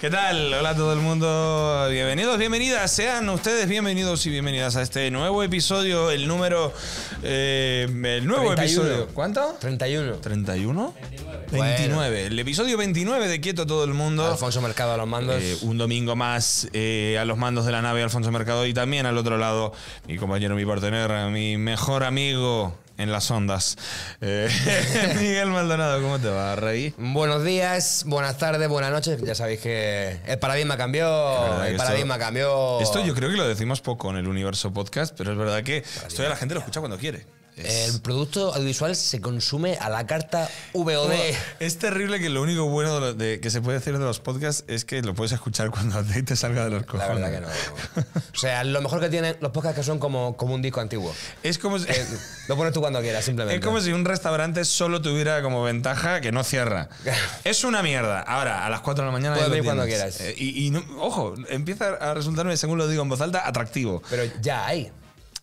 ¿Qué tal? Hola a todo el mundo. Bienvenidos, bienvenidas. Sean ustedes bienvenidos y bienvenidas a este nuevo episodio, el número. Eh, el nuevo episodio. ¿Cuánto? 31. ¿31? 29. 29. El episodio 29 de Quieto a todo el mundo. Alfonso Mercado a los mandos. Eh, un domingo más eh, a los mandos de la nave Alfonso Mercado y también al otro lado mi compañero, mi a mi mejor amigo, en las ondas. Eh, Miguel Maldonado, ¿cómo te va, Rey? Buenos días, buenas tardes, buenas noches. Ya sabéis que el paradigma cambió, el paradigma cambió. Esto yo creo que lo decimos poco en el universo podcast, pero es verdad que esto la gente lo escucha cuando quiere. El producto audiovisual se consume a la carta VOD. es terrible que lo único bueno que se puede decir de los podcasts es que lo puedes escuchar cuando te salga de los cojones. La verdad que no. o sea, lo mejor que tienen los podcasts que son como, un disco antiguo. Es como si... lo pones tú cuando quieras, simplemente. Es como si un restaurante solo tuviera como ventaja que no cierra. es una mierda. Ahora, a las 4 de la mañana... Puedes venir cuando quieras. Eh, y, ojo, empieza a resultarme, según lo digo en voz alta, atractivo. Pero ya hay.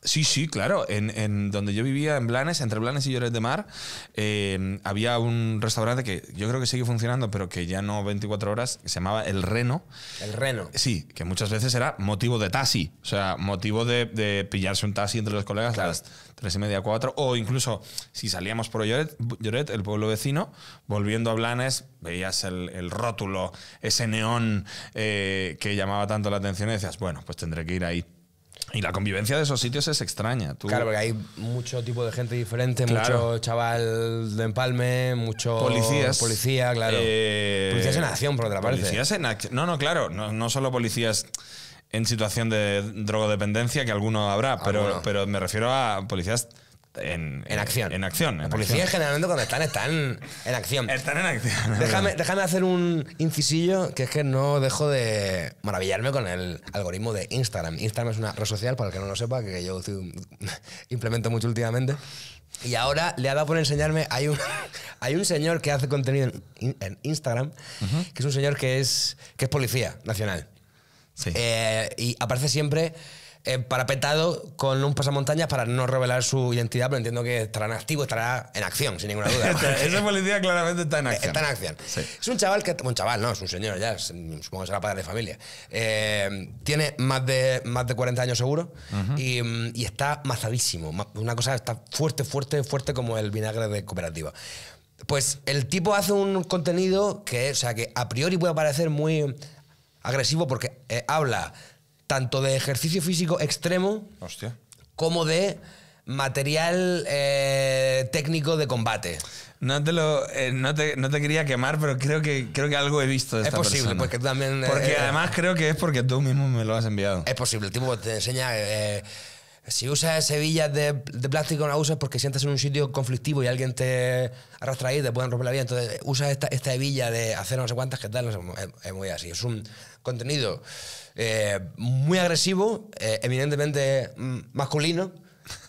Sí, sí, claro. En, donde yo vivía, en Blanes, entre Blanes y Lloret de Mar, em, había un restaurante que yo creo que sigue funcionando, pero que ya no 24 horas, que se llamaba El Reno. El Reno. Sí, que muchas veces era motivo de taxi. O sea, motivo de, pillarse un taxi entre los colegas a las tres y media, cuatro. O incluso si salíamos por Lloret, el pueblo vecino, volviendo a Blanes, veías el, rótulo, ese neón eh, que llamaba tanto la atención y decías, bueno, pues tendré que ir ahí. Y la convivencia de esos sitios es extraña. Claro, porque hay mucho tipo de gente diferente, mucho chaval de empalme, mucho... Policías. Policía, claro. Eh, policías en acción, por otra parte. Policías en acción. No, no, claro. No, no, solo policías en situación de drogodependencia, que alguno habrá, pero, pero me refiero a policías en, eh, acción. En acción. En la policía generalmente cuando están, están en acción. Están en acción. Déjame, déjame, hacer un incisillo, que es que no dejo de maravillarme con el algoritmo de Instagram. Instagram es una red social, para el que no lo sepa, que yo implemento mucho últimamente. Y ahora le ha dado por enseñarme, hay un, hay un señor que hace contenido en, Instagram, que es un señor que es, que es policía nacional. Sí. Eh, y aparece siempre eh, parapetado con un pasamontañas para no revelar su identidad, pero entiendo que estará en activo, estará en acción, sin ninguna duda. Ese policía claramente está en eh, acción. Está en acción. Es un chaval que. Un chaval, no, es un señor ya, supongo que será padre de familia. Eh, tiene más de, más de 40 años seguro y, está mazadísimo. Una cosa está fuerte, fuerte, fuerte como el vinagre de cooperativa. Pues el tipo hace un contenido que, sea, que a priori puede parecer muy agresivo porque habla tanto de ejercicio físico extremo como de material eh, técnico de combate. No te, lo, eh, no, te, quería quemar, pero creo que, creo que algo he visto de es posible, porque tú también... Eh, porque además creo que es porque tú mismo me lo has enviado. Es posible, el tipo te enseña... si usas hebillas de, plástico, no las usas porque sientas en un sitio conflictivo y alguien te arrastra ahí, te pueden romper la vida. Entonces, usas esta, esta hebilla de hacer no sé cuántas, que tal, es muy así. Es un contenido eh, muy agresivo, eh, evidentemente mm, masculino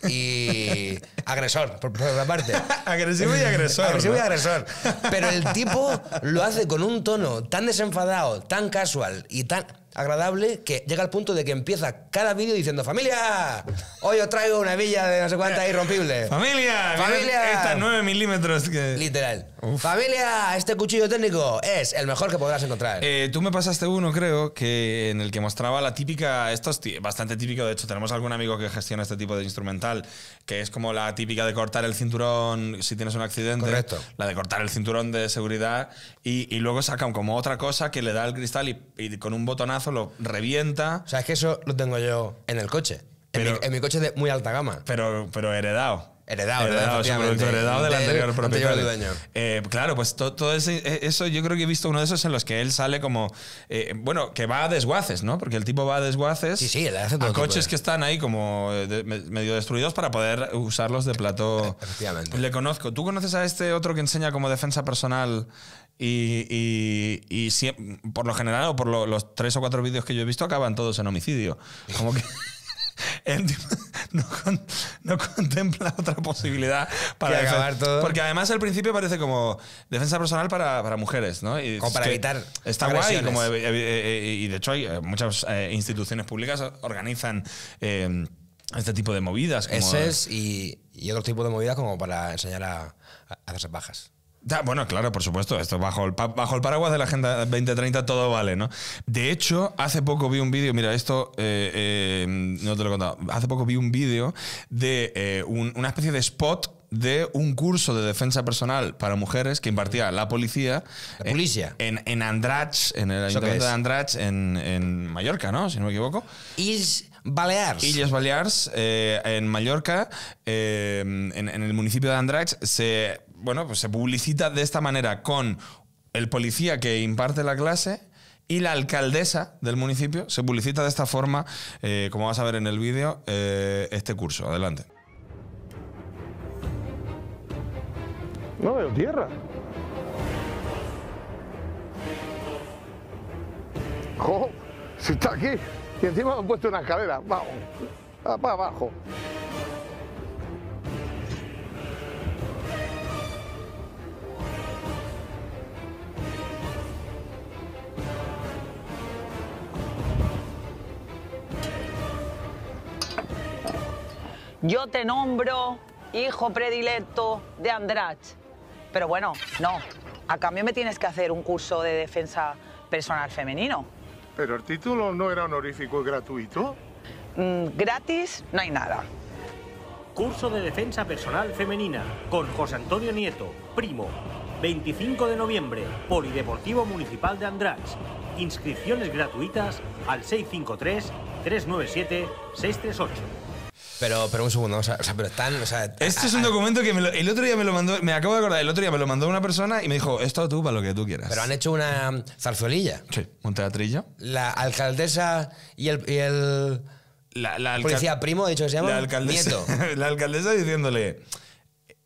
y agresor, por, otra parte. agresivo y agresor. agresivo y agresor. Pero el tipo lo hace con un tono tan desenfadado, tan casual y tan agradable que llega al punto de que empieza cada vídeo diciendo ¡Familia! Hoy os traigo una villa de no sé cuánta irrompible. ¡Familia! ¡Familia! Estas 9 milímetros Literal. ¡Familia! Este cuchillo técnico es el mejor que podrás encontrar. Eh, tú me pasaste uno, creo, que en el que mostraba la típica... Esto es bastante típico, de hecho, tenemos algún amigo que gestiona este tipo de instrumental, que es como la típica de cortar el cinturón si tienes un accidente. Correcto. La de cortar el cinturón de seguridad y, luego sacan como otra cosa que le da el cristal y, y con un botonazo lo revienta. O sea, es que eso lo tengo yo en el coche. en, mi, coche de muy alta gama. Pero, pero heredado. Heredado, heredado, heredado del, anterior propietario. Eh, claro, pues todo eh, eso yo creo que he visto uno de esos en los que él sale como, eh, bueno, que va a desguaces, ¿no? Porque el tipo va a desguaces sí, sí, hace todo a coches que están ahí como medio destruidos para poder usarlos de plato. Efectivamente. Le conozco. ¿Tú conoces a este otro que enseña como defensa personal? Y, y, por lo general, o por los tres o cuatro vídeos que yo he visto, acaban todos en homicidio. Como que no, contempla otra posibilidad para acabar todo. Porque además al principio parece como defensa personal para, para mujeres, ¿no? Y para evitar. Está guay. Eh, eh, y de hecho, hay eh, muchas instituciones públicas organizan. este tipo de movidas. es y, y otro tipo de movidas como para enseñar a, a hacerse bajas. Bueno, claro, por supuesto, esto bajo el, bajo el paraguas de la Agenda 2030 todo vale, ¿no? De hecho, hace poco vi un vídeo, mira, esto eh, eh, no te lo he contado, hace poco vi un vídeo de eh, una especie de spot de un curso de defensa personal para mujeres que impartía la policía. La policía. En, en Andrach, en el ayuntamiento de Andrach, en, Mallorca, ¿no? Si no me equivoco. Is Balears. Illes Balears, en Mallorca, en, el municipio de Andrach, se bueno, pues se publicita de esta manera con el policía que imparte la clase y la alcaldesa del municipio se publicita de esta forma, eh, como vas a ver en el vídeo, eh, este curso. Adelante. No veo tierra. ¡Jo! se está aquí. Y encima han puesto una escalera. Vamos. abajo. yo te nombro hijo predilecto de Andrach. Pero bueno, no, a cambio me tienes que hacer un curso de defensa personal femenino. ¿Pero el título no era honorífico y gratuito? Mm, gratis no hay nada. Curso de defensa personal femenina con José Antonio Nieto, primo. 25 de noviembre, Polideportivo Municipal de Andrax. Inscripciones gratuitas al 653 397 638. Pero, pero un segundo, o sea, pero están. este es un documento que el otro día me lo mandó, me acabo de acordar, el otro día me lo mandó una persona y me dijo, esto tú para lo que tú quieras. Pero han hecho una zarzuelilla. Sí, un teatrillo. La alcaldesa y el. Y el la, policía primo, de hecho, se llama. La alcaldesa, Nieto. la alcaldesa diciéndole,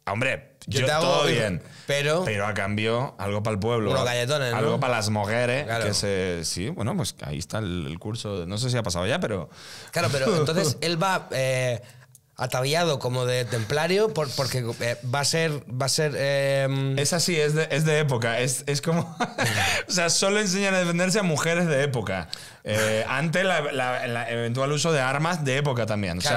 hombre, yo, todo bien. Pero, pero a cambio, algo para el pueblo. Algo para las mujeres. Que se, sí, bueno, pues ahí está el, curso. No sé si ha pasado ya, pero. Claro, pero entonces él va. Eh, ataviado como de templario por, porque eh, va a ser va a ser eh, es así es de, es de época es, es como o sea solo enseñan a defenderse a mujeres de época eh, ante el eventual uso de armas de época también. Si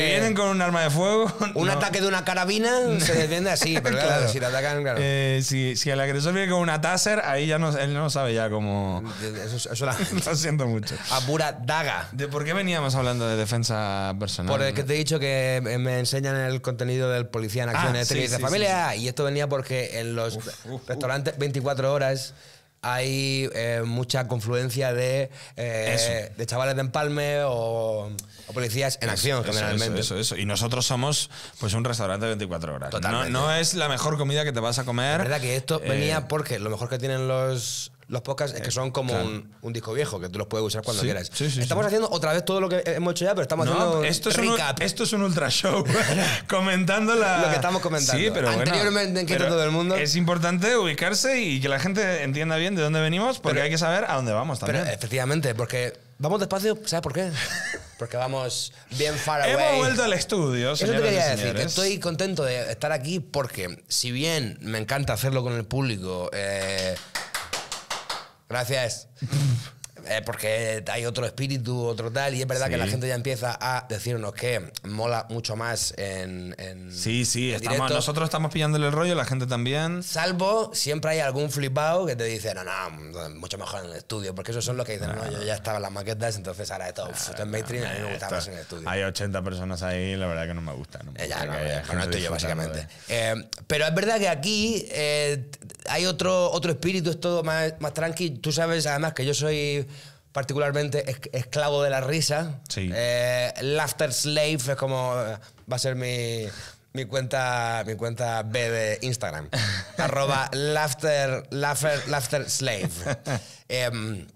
vienen con un arma de fuego. Un ataque de una carabina se defiende así, pero claro. si, atacan, claro. Eh, si, si, el agresor viene con una taser, ahí ya no, él no sabe ya cómo. Eso, eso mucho. A pura daga. ¿De por qué veníamos hablando de defensa personal? Porque te he dicho que me enseñan el contenido del policía en ah, acciones de familia. y esto venía porque en los restaurantes 24 horas hay eh, mucha confluencia de, eh, de chavales de empalme o, policías en acción, generalmente. Eso, eso, Y nosotros somos pues un restaurante de 24 horas. No, es la mejor comida que te vas a comer. La verdad que esto venía eh, porque lo mejor que tienen los los podcasts que eh, son como un, disco viejo, que tú los puedes usar cuando quieras. estamos haciendo otra vez todo lo que hemos hecho ya, pero estamos haciendo esto es esto es un ultra show, comentando la... lo que estamos comentando. Anteriormente en todo el mundo. Es importante ubicarse y que la gente entienda bien de dónde venimos, porque hay que saber a dónde vamos también. efectivamente, porque vamos despacio, ¿sabes por qué? Porque vamos bien far away. Hemos vuelto al estudio, Eso te quería decir, estoy contento de estar aquí porque, si bien me encanta hacerlo con el público... Eh, Gracias. porque hay otro espíritu, otro tal, y es verdad que la gente ya empieza a decirnos que mola mucho más en. sí, sí, nosotros estamos pillándole el rollo, la gente también. Salvo siempre hay algún flipado que te dice, no, no, mucho mejor en el estudio, porque esos son los que dicen, no, yo ya estaba en las maquetas, entonces ahora esto, foto en mainstream, a mí me gusta más en el estudio. Hay 80 personas ahí, la verdad que no me gusta. No eh, ya, no, estoy yo, básicamente. Eh, pero es verdad que aquí eh, hay otro, otro espíritu, es todo más, más tranqui. Tú sabes, además, que yo soy particularmente esclavo de la risa. Eh, laughter Slave es como eh, va a ser mi, cuenta, mi cuenta B de Instagram. arroba laughter, em,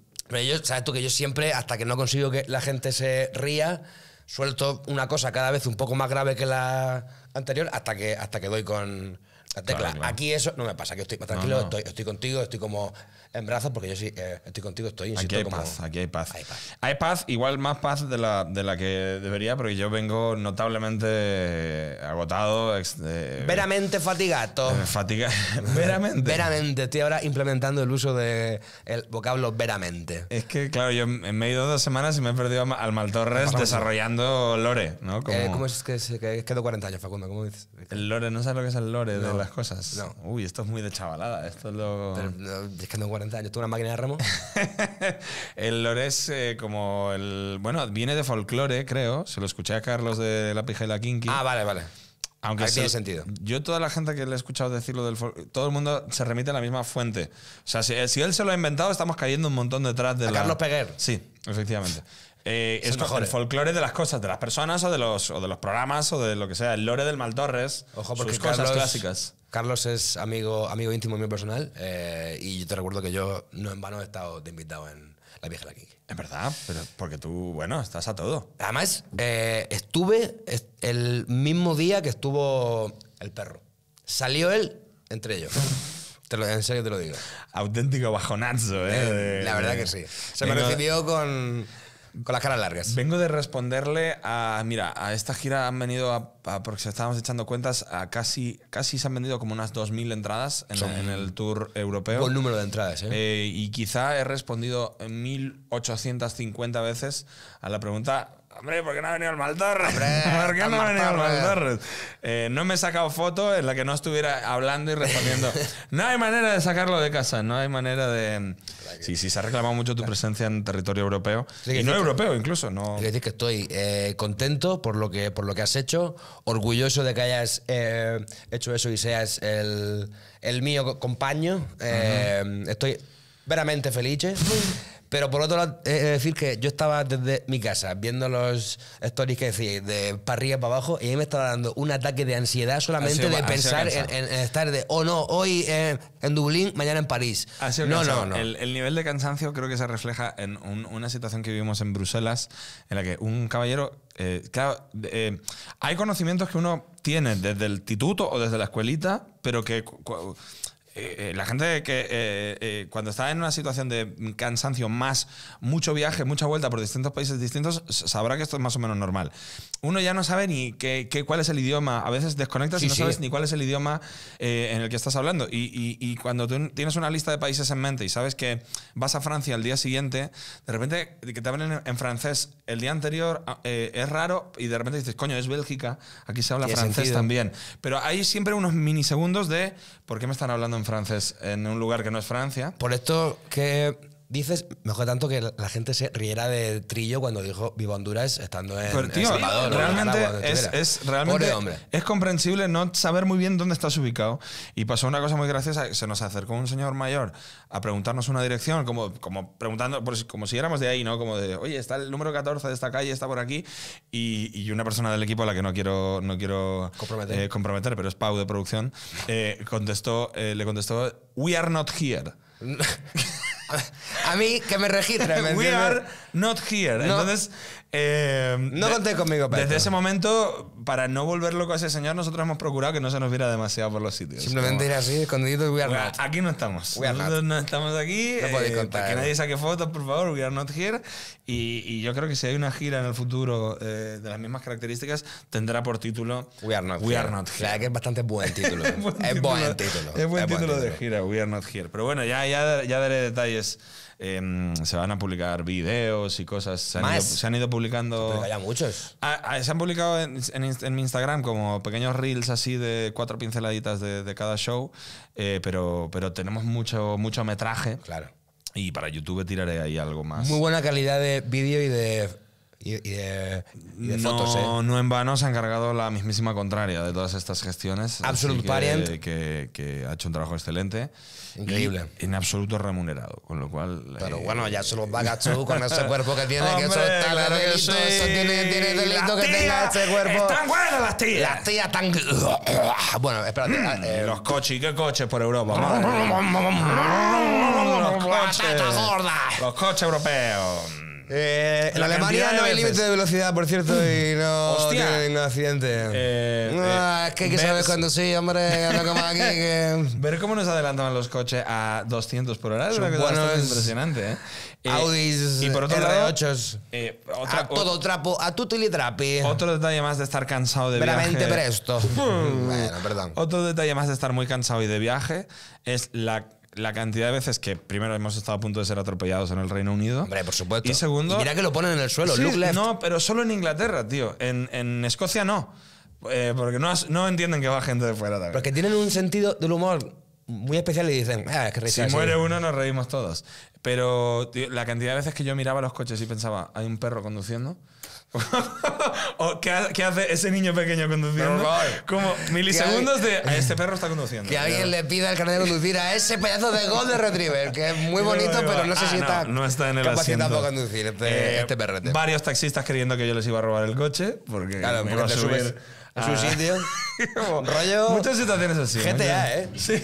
sabes tú que yo siempre, hasta que no consigo que la gente se ría, suelto una cosa cada vez un poco más grave que la anterior hasta que, hasta que doy con la tecla. Aquí eso no me pasa, que estoy tranquilo, estoy contigo, estoy como en brazos, porque yo sí, eh, estoy contigo, estoy insisto, Aquí hay paz, aquí hay paz. Hay paz. igual más paz de la, de la que debería, porque yo vengo notablemente agotado, eh, Veramente fatigato. fatigado eh, Veramente. Veramente. Estoy ahora implementando el uso del el vocablo veramente. Es que, claro, yo en medio de dos semanas y me he perdido al Maltorres desarrollando Lore, ¿no? Como- ¿Cómo es que que quedó 40 años, Facundo? ¿Cómo dices? El Lore, ¿no sabes lo que es el Lore de las cosas? no. Uy, esto es muy de chavalada. Esto es lo. no, es yo una máquina de remo. el lore es eh, como el. Bueno, viene de folclore, creo. Se lo escuché a Carlos de La Pija y la Kinky. Ah, vale, vale. Aunque Ahí tiene sentido. Yo toda la gente que le he escuchado decirlo del todo el mundo se remite a la misma fuente. O sea, si, eh, él se lo ha inventado, estamos cayendo un montón detrás de Carlos Peguer. Sí, efectivamente. Eh, es el folclore de las cosas, de las personas o de, los, de los programas o de lo que sea. El lore del Maldorres, Ojo, porque sus cosas clásicas. Carlos es amigo, amigo íntimo mío personal eh, y yo te recuerdo que yo no en vano he estado de invitado en La Vieja la Kiki. Es verdad, pero porque tú, bueno, estás a todo. Además, eh, estuve el mismo día que estuvo el perro. Salió él entre ellos. Lo, en serio te lo digo. Auténtico bajonazo, ¿eh? la verdad que sí. Se me recibió con. Con la cara largas. Vengo de responderle a. Mira, a esta gira han venido, a, porque se estábamos echando cuentas, a casi, casi se han vendido como unas 2.000 entradas en, el tour europeo. Buen número de entradas, eh, eh y quizá he respondido 1.850 veces a la pregunta Hombre, ¿por qué no ha venido al Maldorra? ¿Por qué no ha venido al eh, no me he sacado foto en la que no estuviera hablando y respondiendo. no hay manera de sacarlo de casa, no hay manera de... Sí, sí, se ha reclamado mucho tu presencia en territorio europeo. y no europeo incluso. No... Es decir, que estoy eh, contento por lo, que, por lo que has hecho, orgulloso de que hayas eh, hecho eso y seas el, el mío compañero. Estoy veramente feliz. Pero por otro lado, es decir que yo estaba desde mi casa viendo los stories que decíais de parrilla para abajo y a me estaba dando un ataque de ansiedad solamente de pensar en, estar de, oh no, hoy eh, en, Dublín, mañana en París. no, no, no. El, nivel de cansancio creo que se refleja en una situación que vivimos en Bruselas en la que un caballero eh, claro, eh, hay conocimientos que uno tiene desde el tituto o desde la escuelita, pero que eh, eh, la gente que eh, cuando está en una situación de cansancio más mucho viaje, mucha vuelta por distintos países distintos, sabrá que esto es más o menos normal. Uno ya no sabe ni qué, cuál es el idioma, a veces desconectas y no sabes ni cuál es el idioma en el que estás hablando. Y, cuando tienes una lista de países en mente y sabes que vas a Francia al día siguiente, de repente que te hablen en francés el día anterior ah, es raro y de repente dices, coño, es Bélgica, aquí se habla francés también. Pero hay siempre unos minisegundos de ¿Por qué me están hablando en francés en un lugar que no es Francia? Por esto que Dices, mejor tanto que la gente se riera de Trillo cuando dijo vivo Honduras estando en, Pero, Salvador. Realmente, es, es, realmente hombre. es comprensible no saber muy bien dónde estás ubicado. Y pasó una cosa muy graciosa, se nos acercó un señor mayor a preguntarnos una dirección, como, como preguntando, como si éramos de ahí, ¿no? Como de, oye, está el número 14 de esta calle, está por aquí. Y, y una persona del equipo a la que no quiero, no quiero comprometer. Eh, pero es Pau de producción, eh, contestó, eh, le contestó, We are not here. a mí que me registren. ¿me We Not here. No. Entonces. Eh, no conté conmigo, pero. Desde ese momento, para no volver loco a ese señor, nosotros hemos procurado que no se nos viera demasiado por los sitios. Simplemente ir así, escondido y we are not. Aquí no estamos. We are not. no estamos aquí. No podéis eh, contar. que nadie saque fotos, por favor, we are not here. Y, yo creo que si hay una gira en el futuro eh, de las mismas características, tendrá por título We are not here. Are not que es bastante buen título. es buen título. Es buen, título, buen título, de gira, We are not here. Pero bueno, ya, ya, ya daré detalles. Em, se van a publicar videos y cosas. Se han, Ido, publicando. muchos. se han publicado ah, ah, en, mi Instagram como pequeños reels así de cuatro pinceladitas de, cada show, eh, pero, tenemos mucho, mucho metraje. Claro. Y para YouTube tiraré ahí algo más. Muy buena calidad de vídeo y de y, y de, y de no, fotos. ¿eh? No en vano se ha encargado la mismísima contraria de todas estas gestiones. Absolute que, Parent. Que, que, ha hecho un trabajo excelente. Increíble. Y en absoluto remunerado, con lo cual. Pero eh, bueno, ya se lo pagas tú con ese cuerpo que tiene, que eso está claro delito, que sí. eso tiene, tiene delito que tenga ese cuerpo. Están buenas las tías. Las tías están. bueno, espérate. Mm, eh, los coches, ¿qué coches por Europa? los coches. Los coches europeos. Eh, en Alemania no hay límite de velocidad, por cierto, y no Hostia. tiene ningún accidente. Eh, eh, es que hay que saber cuándo sí, hombre. aquí, que... Ver cómo nos adelantaban los coches a 200 por hora es una cosa impresionante. ¿eh? Audis, y por otro R8s. Lado, a todo trapo, a tutti li trapi. Otro detalle más de estar cansado de Veramente viaje. presto. bueno, perdón. Otro detalle más de estar muy cansado y de viaje es la la cantidad de veces que, primero, hemos estado a punto de ser atropellados en el Reino Unido. Hombre, por supuesto. Y segundo. mira que lo ponen en el suelo, No, pero solo en Inglaterra, tío. En, Escocia no. Eh, porque no, entienden que va gente de fuera también. Porque tienen un sentido del humor muy especial y dicen, ah, Si muere uno, nos reímos todos. Pero la cantidad de veces que yo miraba los coches y pensaba, hay un perro conduciendo. ¿qué, hace ese niño pequeño conduciendo? Como milisegundos de este perro está conduciendo. Que alguien le pida el carnet de conducir a ese pedazo de Golden Retriever, que es muy bonito, pero no sé ah, si está, no, está en el capacitado para conducir este, eh, este, perrete. Varios taxistas creyendo que yo les iba a robar el coche, porque, claro, me iba a subir a su sitio. Rollo. Muchas situaciones así. GTA, ¿eh? Sí.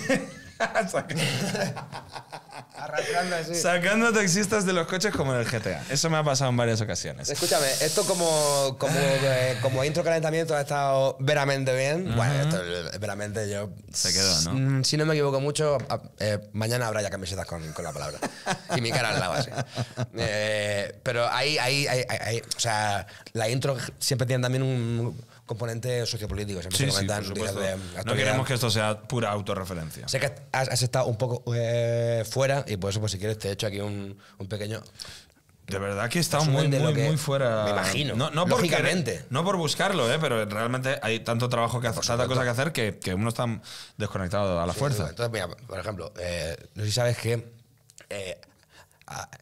Arrastrando así. Sacando taxistas de los coches como en el GTA. Eso me ha pasado en varias ocasiones. Escúchame, esto como, como, eh, como intro calentamiento ha estado veramente bien. Bueno, esto, veramente yo. Se quedó, ¿no? Mm, si no me equivoco mucho, eh, mañana habrá ya camisetas con, con la palabra. y mi cara al lado así. Eh, pero ahí, ahí, ahí, o sea, la intro siempre tiene también un componente sociopolítico. Siempre no queremos que esto sea pura autorreferencia. Sé que has, estado un poco eh, fuera y por eso, pues, si quieres, te he hecho aquí un, pequeño. De verdad que he estado muy, muy, fuera. Me imagino. No, lógicamente. Por no por buscarlo, eh, pero realmente hay tanto trabajo que hacer, tanta cosa que hacer que, uno está desconectado a la fuerza. Entonces, mira, por ejemplo, eh, no sé si sabes que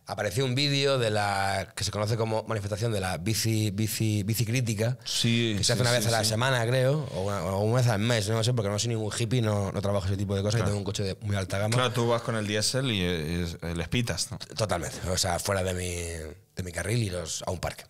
apareció un vídeo de la que se conoce como manifestación de la bici, bici, bicicrítica, sí, que se hace una vez a la semana, creo, o una, vez al mes, no sé, porque no soy ningún hippie, no, no trabajo ese tipo de cosas, tengo un coche de muy alta gama. Claro, tú vas con el diésel y, les pitas, Totalmente, o sea, fuera de mi, de mi carril y los a un parque.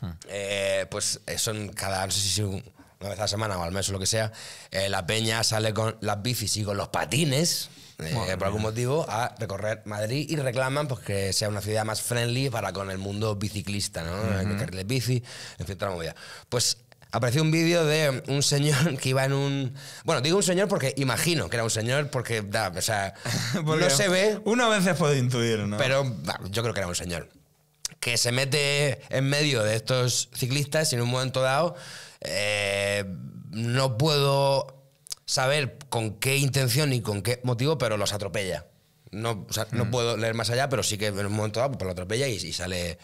Hmm. Eh, pues eh, son cada, una vez a la semana o al mes o lo que sea, eh, la peña sale con las bicis y con los patines eh, por algún motivo, a recorrer Madrid y reclaman pues, que sea una ciudad más friendly para con el mundo biciclista, ¿no? Uh bici, en fin, movida. Pues apareció un vídeo de un señor que iba en un. Bueno, digo un señor porque imagino que era un señor, porque o sea, no se ve. Una vez se puede intuir, ¿no? Pero yo creo que era un señor. Que se mete en medio de estos ciclistas y en un momento dado. Eh, no puedo saber con qué intención y con qué motivo, pero los atropella. No, no mm. puedo leer más allá, pero sí que en un momento dado pues, lo atropella y, sale,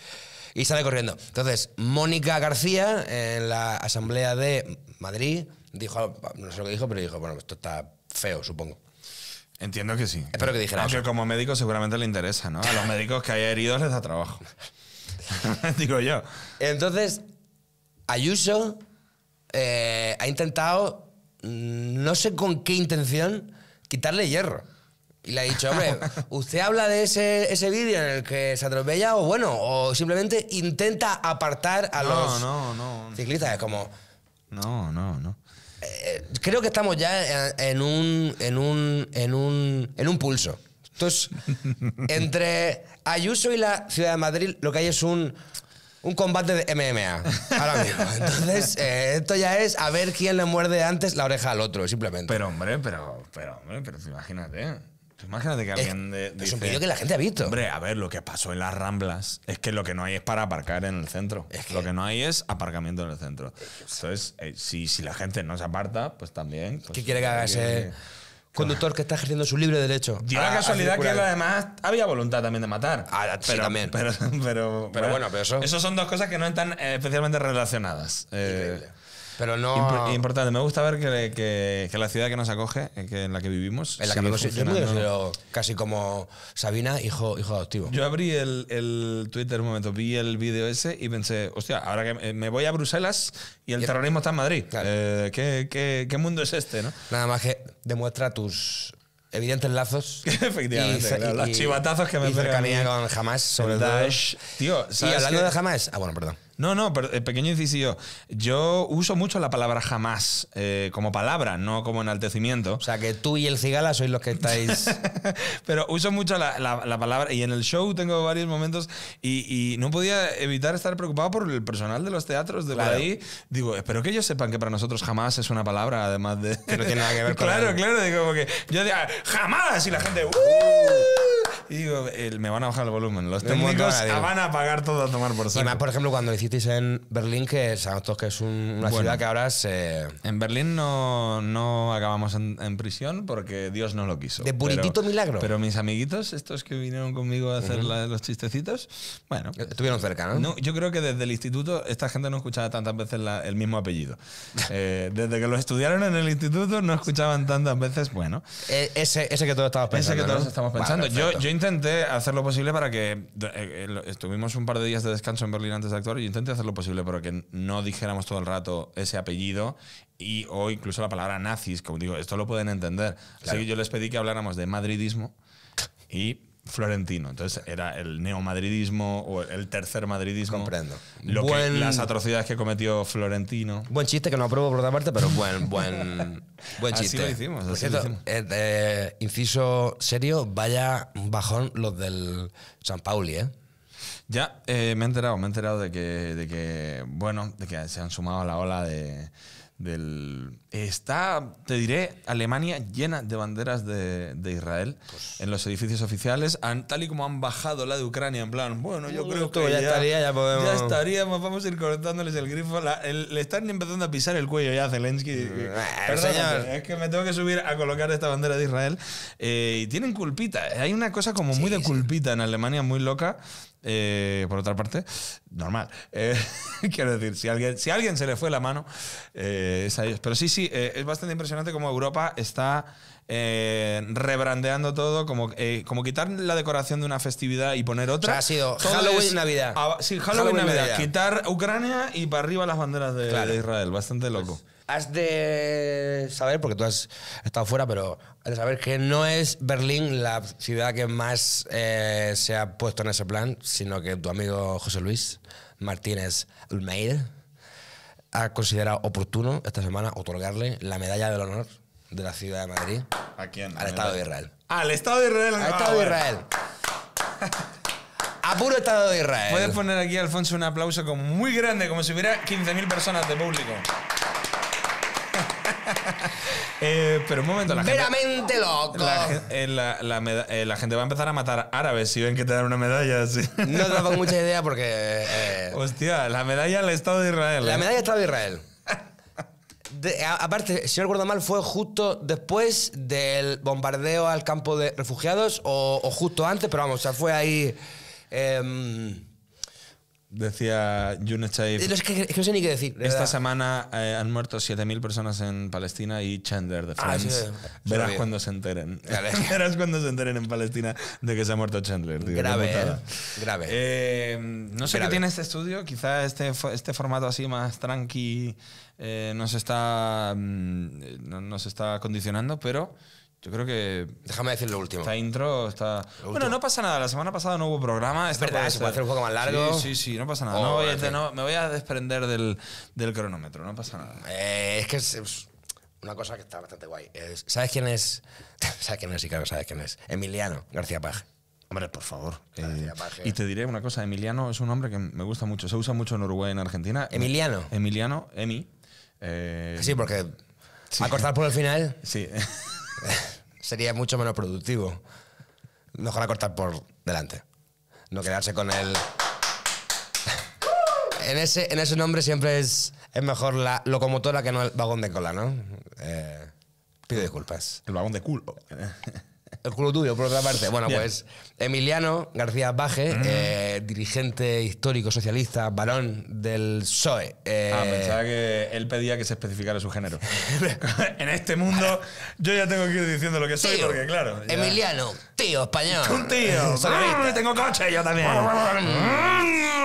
y sale corriendo. Entonces, Mónica García, en la Asamblea de Madrid, dijo, no sé lo que dijo, pero dijo, bueno, esto está feo, supongo. Entiendo que sí. Espero que dijera Aunque como médico seguramente le interesa, ¿no? A los médicos que hay heridos les da trabajo. Digo yo. Entonces, Ayuso eh, ha intentado no sé con qué intención, quitarle hierro. Y le ha dicho, hombre, usted habla de ese, ese vídeo en el que se atropella o bueno, o simplemente intenta apartar a los ciclistas. Es como... No, no, no. Eh, creo que estamos ya en un, un, en un, en un pulso. Entonces, entre Ayuso y la Ciudad de Madrid, lo que hay es un un combate de MMA ahora mismo. Entonces, eh, esto ya es a ver quién le muerde antes la oreja al otro, simplemente. Pero, hombre, pero, pero, hombre, pero imagínate. Imagínate que alguien. de, es un vídeo que la gente ha visto. Hombre, a ver, lo que pasó en las Ramblas es que lo que no hay es para aparcar en el centro. Es lo que no hay es aparcamiento en el centro. Entonces, eh, si, la gente no se aparta, pues también. Pues ¿Qué quiere que haga ese.? conductor que está ejerciendo su libre derecho. Y la ah, casualidad que además había voluntad también de matar. Ah, sí, pero, también. Pero, bueno, eso. son dos cosas que no están eh, especialmente relacionadas. Eh, pero no. importante, me gusta ver que, que, la ciudad que nos acoge, eh, que en la que vivimos. En la que vivimos, casi como Sabina, hijo, hijo adoptivo. Yo abrí el, el Twitter un momento, vi el vídeo ese y pensé, hostia, ahora que eh, me voy a Bruselas y el terrorismo está en Madrid. Eh, ¿qué, qué, qué mundo es este, no? Nada más que demuestra tus evidentes lazos. Efectivamente, y, chivatazos que me y cercanía con jamás, sobre Tío, y hablando de jamás. Ah, bueno, perdón. No, no, pero el eh, pequeño inciso. Yo uso mucho la palabra jamás eh, como palabra, no como enaltecimiento. O sea, que tú y el cigala sois los que estáis. pero uso mucho la, palabra. Y en el show tengo varios momentos y, no podía evitar estar preocupado por el personal de los teatros de por ahí. Digo, espero que ellos sepan que para nosotros jamás es una palabra, además de. Que no tiene nada que ver con Claro, claro. Digo, que yo digo, ah, jamás. Y la gente. ¡Uh! Uh". Y digo, me van a bajar el volumen. Los técnicos van a pagar todo a tomar por saco. Y más, por ejemplo, cuando lo hicisteis en Berlín, que es, que es una ciudad que ahora se... En Berlín no, no acabamos en, prisión porque Dios no lo quiso. De puritito milagro. Pero mis amiguitos, estos que vinieron conmigo a hacer los chistecitos, bueno... Eh, estuvieron cerca, ¿no? ¿no? Yo creo que desde el instituto esta gente no escuchaba tantas veces el mismo apellido. Eh, desde que lo estudiaron en el instituto no escuchaban tantas veces, bueno... Eh, ese, ese que todos estamos pensando, Ese que todos estamos pensando. yo, yo intenté hacer lo posible para que. Eh, eh, estuvimos un par de días de descanso en Berlín antes de actuar y intenté hacer lo posible para que no dijéramos todo el rato ese apellido y, o incluso la palabra nazis. Como digo, esto lo pueden entender. Así que yo les pedí que habláramos de madridismo y florentino. Entonces era el neomadridismo o el tercer madridismo. Comprendo. Lo las atrocidades que cometió Florentino. Buen chiste que no apruebo por otra parte, pero buen, buen, buen chiste. lo hicimos. Eh, eh, inciso serio, vaya bajón los del San Pauli, ¿eh? Ya, me he enterado, me he enterado de que, de que, bueno, de que se han sumado a la ola de del... Está, te diré, Alemania llena de banderas de, Israel pues en los edificios oficiales, han, tal y como han bajado la de Ucrania, en plan, bueno, yo creo que ya, estaría, ya podemos... Ya estaríamos, vamos a ir cortándoles el grifo. le están empezando a pisar el cuello ya a Zelensky. Eh, Perdón, es que me tengo que subir a colocar esta bandera de Israel. Eh, y tienen culpita. Eh, hay una cosa como muy de culpita en Alemania, muy loca, eh, por otra parte, normal. Eh, quiero decir, si alguien, si alguien se le fue la mano, eh, Pero sí, sí, es bastante impresionante como Europa está rebrandeando todo, como, como quitar la decoración de una festividad y poner otra. ha sido Halloween Navidad. sí, Halloween, Navidad. Quitar Ucrania y para arriba las banderas de, Israel. Bastante loco. Pues, has de saber, porque tú has estado fuera, pero has de saber que no es Berlín la ciudad que más eh, se ha puesto en ese plan, sino que tu amigo José Luis Martínez Almeida ha considerado oportuno esta semana otorgarle la medalla del honor de la ciudad de Madrid. Al Estado de Israel. Al Estado de Israel. Al Estado de Israel. A puro Estado de Israel. Puedes poner aquí, Alfonso, un aplauso como muy grande, como si hubiera 15.000 personas de público. Eh, pero un momento, la Veramente gente, loco. Eh, eh, la, gente va a empezar a matar árabes si ven que te dan una medalla. así. No tengo mucha idea porque. Hostia, la medalla al Estado de Israel. La medalla al Estado de Israel. aparte, si no recuerdo mal, fue justo después del bombardeo al campo de refugiados o, o justo antes, pero vamos, o sea, fue ahí. Em, Decía June Chaif. es ni qué decir. esta semana eh, han muerto 7.000 personas en Palestina y Chandler de ah, Friends. Verás cuando se enteren. Verás cuando se enteren en Palestina de que se ha muerto Chandler. grave, eh, grave. Eh, no sé qué tiene este estudio. Quizá este, este formato así más tranqui nos, está, mm, nos está condicionando, pero yo creo que. Déjame decir lo último. Esta intro está. bueno, no pasa nada. La semana pasada no hubo programa. es verdad, se puede hacer un poco más largo. Sí, sí, no pasa nada. Oh, me voy a desprender del, cronómetro, no pasa nada. Eh, es que es, una cosa que está bastante guay. ¿Sabes quién es? ¿Sabes quién es? Sí, claro, sabes quién es. Emiliano García Page. Hombre, por favor. Eh, y te diré una cosa, Emiliano es un nombre que me gusta mucho. Se usa mucho en Uruguay, en Argentina. Em- Emiliano. Emiliano, Emi. Eh, sí, porque... A cortar por el final. Sí. sería mucho menos productivo. Mejor cortar por delante. No quedarse con el... en, ese, en ese nombre siempre es, es mejor la locomotora que no el vagón de cola, ¿no? Eh, pido disculpas. El vagón de culo. El culo tuyo, por otra parte. Bueno, pues Emiliano García Baje, mm. eh, dirigente histórico socialista, varón del PSOE. Eh, ah, pensaba que él pedía que se especificara su género. en este mundo yo ya tengo que ir diciendo lo que soy, porque claro. Emiliano, tío español. Un tío. Ah, tengo coche yo también. Mm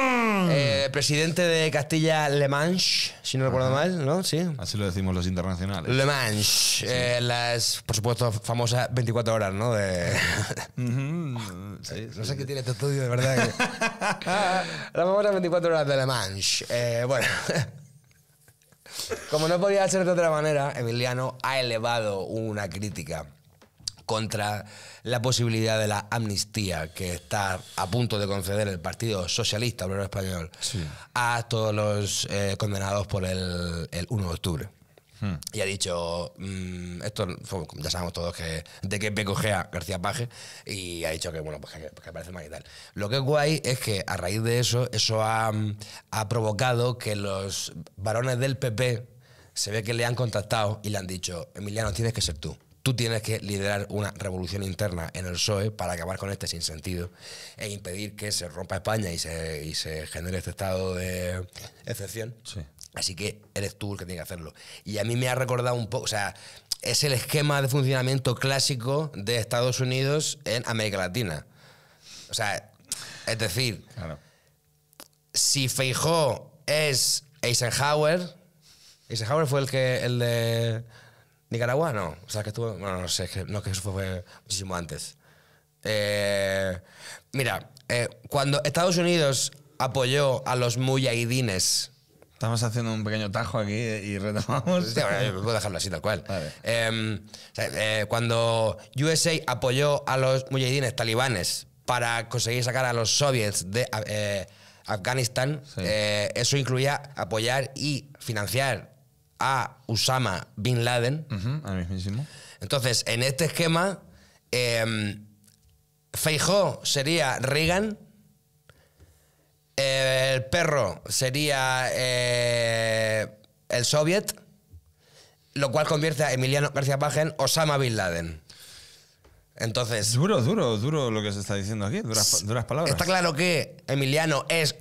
presidente de Castilla, Le Manche, si no recuerdo mal, ¿no? Sí. Así lo decimos los internacionales. Le Manche, eh, las, por supuesto, famosas 24 horas, ¿no? no sé qué tiene este estudio, de verdad. las famosas 24 horas de Le Manche. Eh, bueno. Como no podía ser de otra manera, Emiliano ha elevado una crítica contra la posibilidad de la amnistía que está a punto de conceder el Partido Socialista Obrero Español a todos los eh, condenados por el, 1 de octubre. Hmm. Y ha dicho, mm, esto ya sabemos todos que de qué pecojea García Paje, y ha dicho que, bueno, pues que, parece mal y tal. Lo que es guay es que a raíz de eso, eso ha, ha provocado que los varones del PP se ve que le han contactado y le han dicho, Emiliano, tienes que ser tú. Tú tienes que liderar una revolución interna en el PSOE para acabar con este sinsentido e impedir que se rompa España y se, genere este estado de excepción. Así que eres tú el que tiene que hacerlo. Y a mí me ha recordado un poco, o sea, es el esquema de funcionamiento clásico de Estados Unidos en América Latina. O sea, es decir, si Feijó es Eisenhower, Eisenhower fue el que el Nicaragua no. O sea, que estuvo. Bueno, no sé, no, que eso fue, muchísimo antes. Eh, mira, eh, cuando Estados Unidos apoyó a los muyahidines. Estamos haciendo un pequeño tajo aquí y retomamos. Sí, bueno, puedo dejarlo así, tal cual. Em, eh, cuando USA apoyó a los muyahidines talibanes para conseguir sacar a los soviets de Afganistán, eso incluía apoyar y financiar a Usama Bin Laden. Entonces, en este esquema, em, Feijó sería Reagan, el perro sería eh, el Soviet, lo cual convierte a Emiliano García pajen en Osama Bin Laden. Entonces. Duro, duro, duro lo que se está diciendo aquí, duras palabras. Está claro que Emiliano es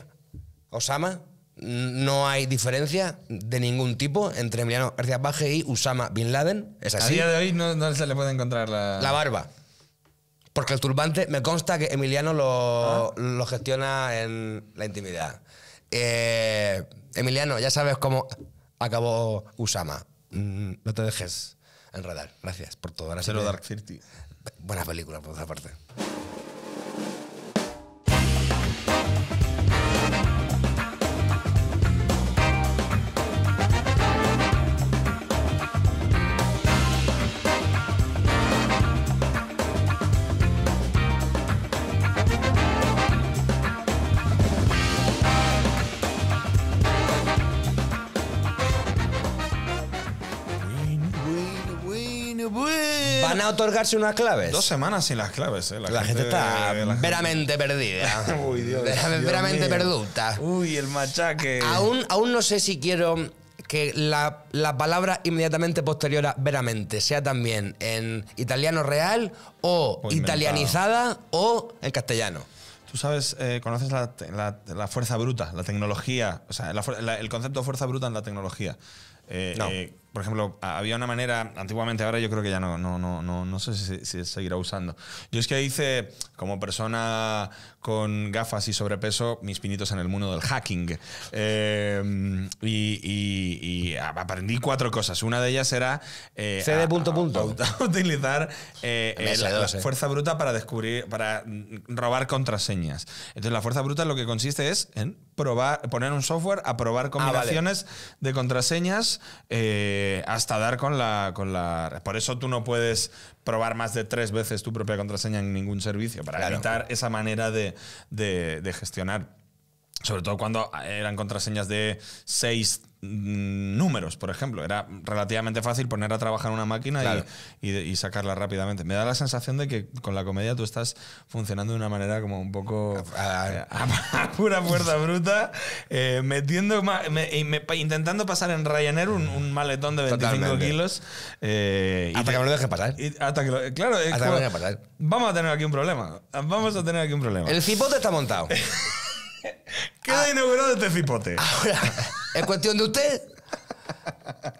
Osama no hay diferencia de ningún tipo entre Emiliano García paje y Usama Bin Laden. así. A día de hoy no, se le puede encontrar la... La barba. Porque el turbante, me consta que Emiliano lo, ah. gestiona en la intimidad. Eh, Emiliano, ya sabes cómo acabó Usama. Mm, no te dejes enredar. Gracias por todo. Ahora Dark City. Buena película, por otra parte. van a otorgarse unas claves. Dos semanas sin las claves, eh, La, gente, está veramente perdida. Uy, Dios. veramente perduta. Uy, el machaque. Aún, aún no sé si quiero que la, palabra inmediatamente posterior a veramente sea también en italiano real o, italianizada o en castellano. Tú sabes, eh, conoces la, fuerza bruta, la tecnología, o sea, el concepto de fuerza bruta en la tecnología. Eh, no por ejemplo, había una manera, antiguamente, ahora yo creo que ya no, no, no, no, no sé si, si seguirá usando. Yo es que hice, como persona con gafas y sobrepeso, mis pinitos en el mundo del hacking. Eh, y, aprendí cuatro cosas. Una de ellas era... Eh, CD punto punto. utilizar eh, la, eh. fuerza bruta para descubrir, para mm, robar contraseñas. Entonces, la fuerza bruta lo que consiste es en probar, poner un software a probar ah, combinaciones de contraseñas. Eh, hasta dar con la, con la... Por eso tú no puedes probar más de tres veces tu propia contraseña en ningún servicio, para evitar esa manera de gestionar. Sobre todo cuando eh, eran contraseñas de seis mm, números, por ejemplo. Era relativamente fácil poner a trabajar una máquina y, sacarla rápidamente. Me da la sensación de que con la comedia tú estás funcionando de una manera como un poco a, eh, pura fuerza bruta, eh, metiendo intentando pasar en Ryanair un, maletón de 25 kilos. hasta que me lo deje pasar. hasta que claro, me lo pasar. Vamos a tener aquí un problema. Vamos a tener aquí un problema. El cipote está montado. Qué ha inaugurado este cipote. Ahora, es cuestión de usted.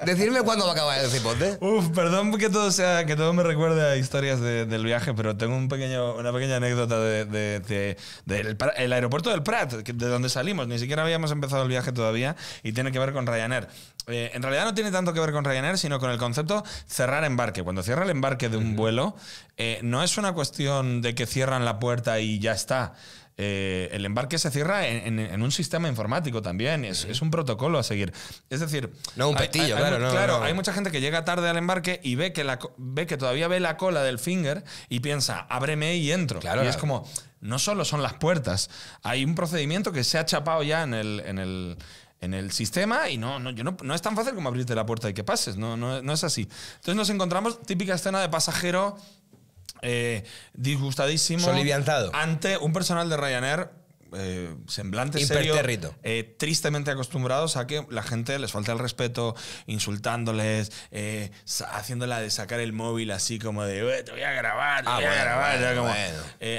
Decirme cuándo va a acabar el cipote. Uf, perdón que todo sea, que todo me recuerde a historias del viaje, pero tengo un pequeño, una pequeña anécdota de, del aeropuerto del Prat, de donde salimos. Ni siquiera habíamos empezado el viaje todavía y tiene que ver con Ryanair. Eh, en realidad no tiene tanto que ver con Ryanair, sino con el concepto cerrar embarque. Cuando cierra el embarque de un vuelo, eh, no es una cuestión de que cierran la puerta y ya está eh, el embarque se cierra en, un sistema informático también, es, un protocolo a seguir. Es decir... No, un petillo, claro. claro, hay mucha gente que llega tarde al embarque y ve que, todavía ve la cola del finger y piensa, ábreme y entro. Claro, y es como, no solo son las puertas, hay un procedimiento que se ha chapado ya en el... sistema y no, es tan fácil como abrirte la puerta y que pases, no, no, no es así. Entonces nos encontramos típica escena de pasajero eh, disgustadísimo. Soliviantado. Ante un personal de Ryanair semblantes eh, semblante eh, tristemente acostumbrados a que la gente les falta el respeto, insultándoles, eh, haciéndola de sacar el móvil así como de, te voy a grabar, te ah, voy a grabar. como,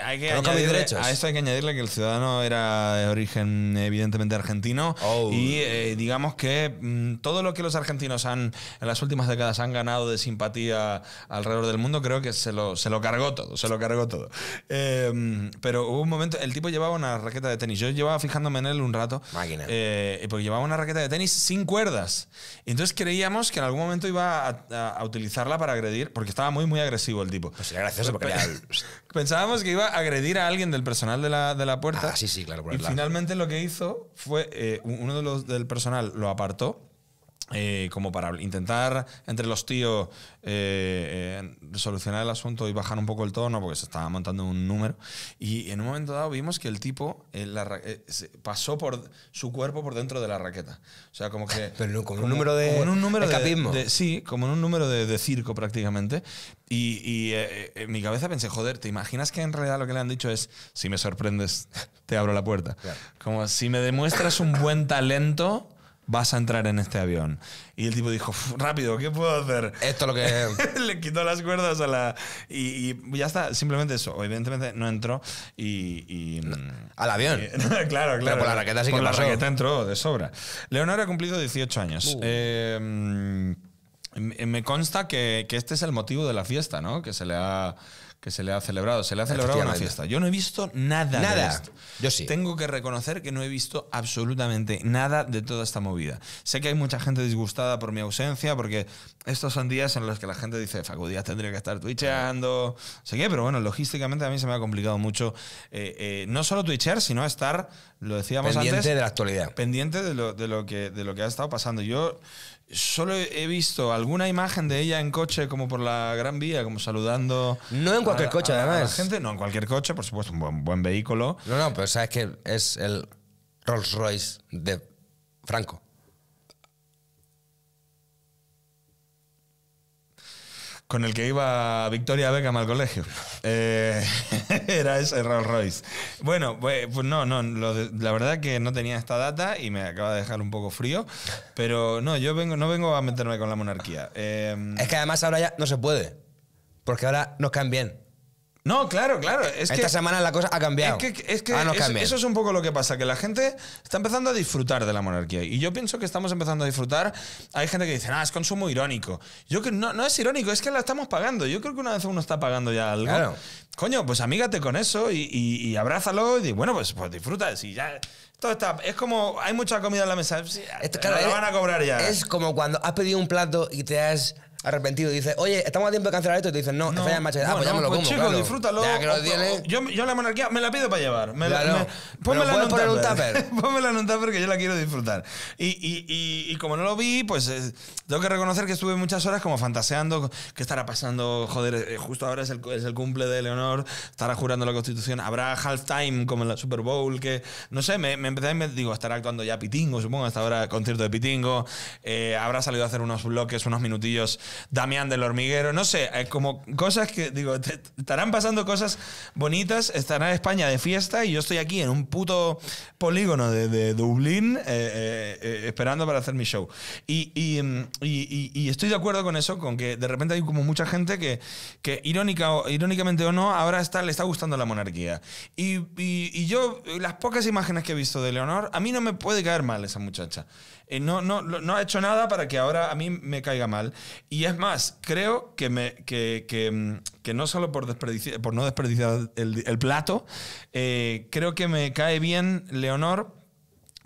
hay que añadirle, a esto hay que añadirle que el ciudadano era de origen evidentemente argentino oh. y digamos que mm, todo lo que los argentinos han en las últimas décadas han ganado de simpatía alrededor del mundo, creo que se lo, se lo cargó todo, se lo cargó todo. pero hubo un momento, el tipo llevaba una raqueta de tenis. Yo llevaba fijándome en él un rato. Eh, porque llevaba una raqueta de tenis sin cuerdas. Entonces creíamos que en algún momento iba a, utilizarla para agredir, porque estaba muy, muy agresivo el tipo. Pues era gracioso porque Pensábamos que iba a agredir a alguien del personal de la, de la puerta. Ah, sí, sí, claro. y finalmente lo que hizo fue, eh, uno de los del personal lo apartó eh, como para intentar entre los tíos eh, eh, solucionar el asunto y bajar un poco el tono, porque se estaba montando un número. Y en un momento dado vimos que el tipo pasó por su cuerpo por dentro de la raqueta. O sea, como que. un número de. en un número De, sí, como en un número de, circo prácticamente. Y, en mi cabeza pensé, joder, ¿te imaginas que en realidad lo que le han dicho es: si me sorprendes, te abro la puerta? Como si me demuestras un buen talento vas a entrar en este avión. Y el tipo dijo, rápido, ¿qué puedo hacer? Esto es lo que... Le quitó las cuerdas a la... Y, ya está, simplemente eso. Evidentemente no entró y... Mm, al avión. claro, claro. Pero por la raqueta sí la raqueta entró de sobra. Leonora ha cumplido 18 años. Uh. Eh, mm, me consta que, que este es el motivo de la fiesta, ¿no? Que se le ha que se le ha celebrado. Se le ha celebrado una fiesta. Yo no he visto nada. Nada. De esto. Yo sí. Tengo que reconocer que no he visto absolutamente nada de toda esta movida. Sé que hay mucha gente disgustada por mi ausencia, porque estos son días en los que la gente dice, Facudías tendría que estar twitcheando, sé qué, pero bueno, logísticamente a mí se me ha complicado mucho eh, eh, no solo twitchear, sino estar, lo decíamos antes. Pendiente de la actualidad. Pendiente de lo, que, de lo que ha estado pasando. Yo solo he visto alguna imagen de ella en coche, como por la Gran Vía, como saludando. No en cualquier coche, además. gente, no en cualquier coche, por supuesto, un buen, buen vehículo. No, no, pero sabes que es el Rolls Royce de Franco. con el que iba Victoria Beckham al colegio. Eh, era ese Rolls Royce. Bueno, pues, pues no, no, la verdad que no tenía esta data y me acaba de dejar un poco frío, pero no, yo vengo, no vengo a meterme con la monarquía. Eh, es que además ahora ya no se puede, porque ahora nos caen bien. No, claro, claro. Es Esta semana la cosa ha cambiado. Es que, ah, eso es un poco lo que pasa, que la gente está empezando a disfrutar de la monarquía. Y yo pienso que estamos empezando a disfrutar. Hay gente que dice, no, es consumo irónico. Yo que no, no es irónico, es que la estamos pagando. Yo creo que una vez uno está pagando ya algo. Coño, pues amígate con eso y, abrázalo y bueno, pues, pues disfruta. Si ya todo Está, es como, hay mucha comida en la mesa. lo van a cobrar ya. Es como cuando has pedido un plato y te has arrepentido y oye, estamos a tiempo de cancelar esto, y te dicen, no, no. falla el machete. Ah, pues ya me lo pues, como. Chico, disfrútalo. Ya que lo Yo, yo, la monarquía me la pido para llevar. Me la, pónmela en un tupper. pónmela en un tupper que yo la quiero disfrutar. Y, y, y, como no lo vi, pues eh, tengo que reconocer que estuve muchas horas como fantaseando qué estará pasando. Joder, eh, justo ahora es el, es el, cumple de Leonor, estará jurando la Constitución, habrá halftime como en la Super Bowl, que no sé, me, me empecé a digo, estará actuando ya Pitingo, supongo, hasta ahora concierto de Pitingo, eh, habrá salido a hacer unos bloques, unos minutillos Damián del hormiguero, no sé, eh, como cosas que, digo, estarán pasando cosas bonitas, estará España de fiesta y yo estoy aquí en un puto polígono de, Dublín eh, eh, esperando para hacer mi show. Mm, y, estoy de acuerdo con eso, con que de repente hay como mucha gente que, irónica, irónicamente o no, ahora está, le está gustando la monarquía. Y, y yo, las pocas imágenes que he visto de Leonor, a mí no me puede caer mal esa muchacha. Eh, no, no, no ha hecho nada para que ahora a mí me caiga mal. Y es más, creo que, me, que, mm, no solo por, por no desperdiciar el, plato, eh, creo que me cae bien Leonor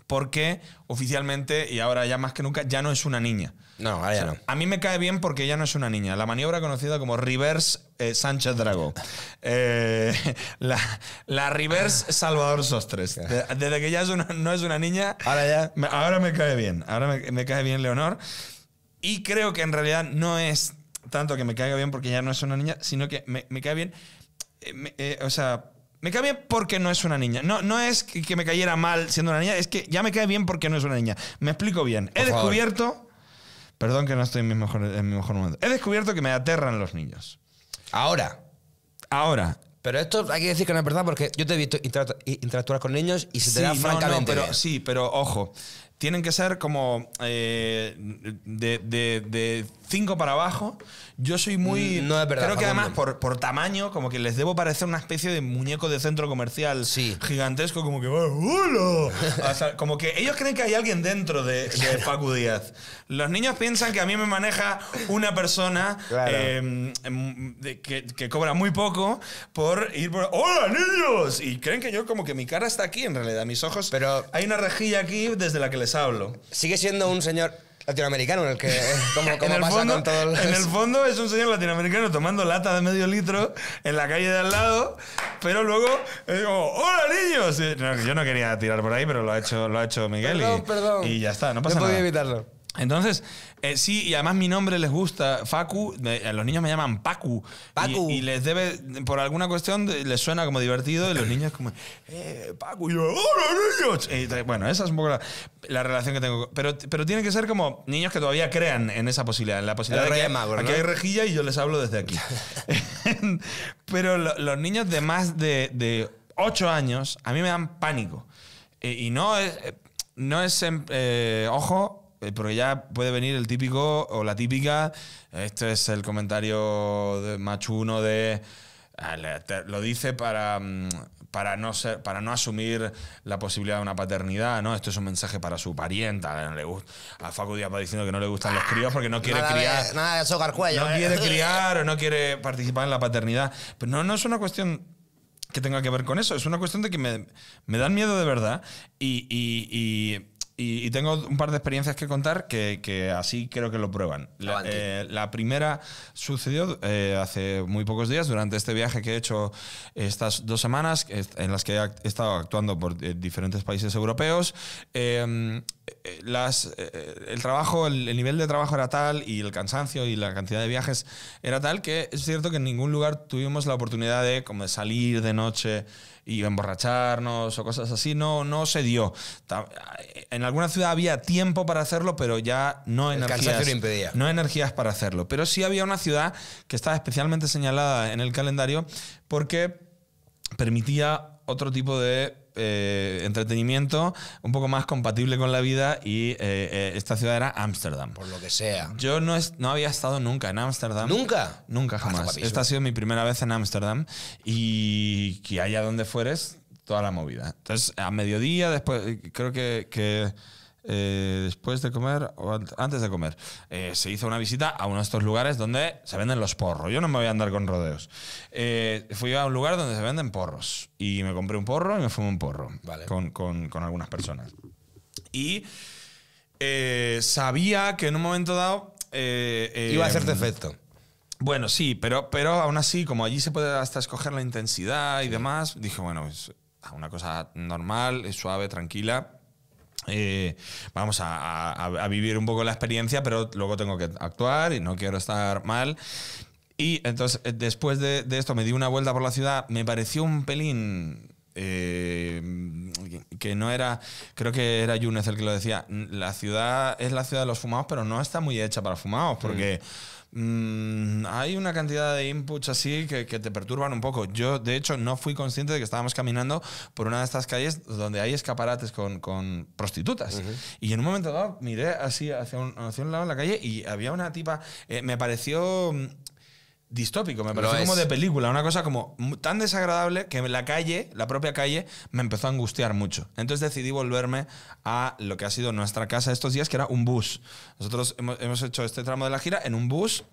porque oficialmente, y ahora ya más que nunca, ya no es una niña. No, ahora ya no. A mí me cae bien porque ya no es una niña. La maniobra conocida como reverse eh, Sánchez drago eh, la, reverse Salvador Sostres. desde que ya es una, no es una niña, ahora ya. Me, ahora me cae bien. Ahora me, cae bien Leonor. Y creo que en realidad no es tanto que me caiga bien porque ya no es una niña, sino que me, cae bien. Eh, o sea, me cae bien porque no es una niña. No, no es que, me cayera mal siendo una niña, es que ya me cae bien porque no es una niña. Me explico bien. He descubierto Perdón que no estoy en mi mejor, en mi mejor momento. He descubierto que me aterran los niños. Ahora. Ahora. Pero esto hay que decir que no es verdad porque yo te he visto interactuar con niños y se te da francamente. pero, sí, pero ojo tienen que ser como eh, de, de, cinco para abajo. Yo soy muy. Mm, no Creo que además por, por tamaño, como que les debo parecer una especie de muñeco de centro comercial sí. gigantesco, como que. ¡Hola! como que ellos creen que hay alguien dentro de, de Díaz. Los niños piensan que a mí me maneja una persona eh, mm, que, que, cobra muy poco por ir por. ¡Hola, niños! Y creen que yo, como que mi cara está aquí en realidad, mis ojos. Pero hay una rejilla aquí desde la que les hablo. Sigue siendo un señor latinoamericano en el que eh, pasa En el fondo es un señor latinoamericano tomando lata de medio litro en la calle de al lado, pero luego ¡hola niños! yo no quería tirar por ahí, pero lo ha hecho, lo ha hecho Miguel y, ya está, no pasa no podía evitarlo. Entonces, eh, sí, y además mi nombre les gusta, Facu, a los niños me llaman Pacu. Pacu. Y, les debe, por alguna cuestión, les suena como divertido y los niños como, eh, Pacu, y yo, hola niños. bueno, esa es un poco la, relación que tengo. Pero, pero tiene que ser como niños que todavía crean en esa posibilidad, en la posibilidad de que aquí hay rejilla y yo les hablo desde aquí. pero los niños de más de, de 8 años, a mí me dan pánico. Eh, y no es, eh, no es em, ojo, eh, pero ya puede venir el típico o la típica, este es el comentario de machuno de... Ah, lo dice para, mm, para, no ser, para no asumir la posibilidad de una paternidad, ¿no? Esto es un mensaje para su parienta. le gusta, a Facu Díaz va diciendo que no le gustan los críos porque no quiere criar. nada de socar cuello. No ¿eh? quiere criar o no quiere participar en la paternidad. Pero no, no es una cuestión que tenga que ver con eso. Es una cuestión de que me, me dan miedo de verdad y, y y, tengo un par de experiencias que contar que, así creo que lo prueban. La, eh, primera sucedió eh, hace muy pocos días, durante este viaje que he hecho estas dos semanas, en las que he, estado actuando por eh, diferentes países europeos. Eh, eh, el trabajo, el, nivel de trabajo era tal y el cansancio y la cantidad de viajes era tal que es cierto que en ningún lugar tuvimos la oportunidad de, como de salir de noche y emborracharnos o cosas así. No, no se dio. En alguna ciudad había tiempo para hacerlo, pero ya no No energías para hacerlo. Pero sí había una ciudad que estaba especialmente señalada en el calendario porque permitía otro tipo de eh, entretenimiento un poco más compatible con la vida y eh, eh, esta ciudad era Ámsterdam. Por lo que sea. Yo no, no había estado nunca en Ámsterdam. ¿Nunca? Nunca ah, jamás. esta ha sido mi primera vez en Ámsterdam y que allá donde fueres, toda la movida. Entonces, a mediodía, después, creo que eh, después de comer o antes de comer. Eh, se hizo una visita a uno de estos lugares donde se venden los porros. Yo no me voy a andar con rodeos. Eh, fui a un lugar donde se venden porros. Y me compré un porro y me fumé un porro. Con, algunas personas. Y sabía que en un momento dado. Iba a ser em, efecto. Bueno, sí, pero, pero aún así, como allí se puede hasta escoger la intensidad y demás, dije, bueno, es pues, una cosa normal, es suave, tranquila eh, vamos a, vivir un poco la experiencia, pero luego tengo que actuar y no quiero estar mal. Y entonces, eh, después de, esto, me di una vuelta por la ciudad, me pareció un pelín... Eh, que no era, creo que era Yunes el que lo decía, la ciudad es la ciudad de los fumados, pero no está muy hecha para fumados, porque... Mm. Mm, hay una cantidad de inputs así que, te perturban un poco. Yo, de hecho, no fui consciente de que estábamos caminando por una de estas calles donde hay escaparates con, prostitutas. Y en un momento dado miré así hacia un, hacia un, lado de la calle y había una tipa, eh, me pareció mm, distópico, me pareció como de película, una cosa como tan desagradable que la calle, la propia calle, me empezó a angustiar mucho. Entonces decidí volverme a lo que ha sido nuestra casa estos días, que era un bus. Nosotros hemos, hemos hecho este tramo de la gira en un bus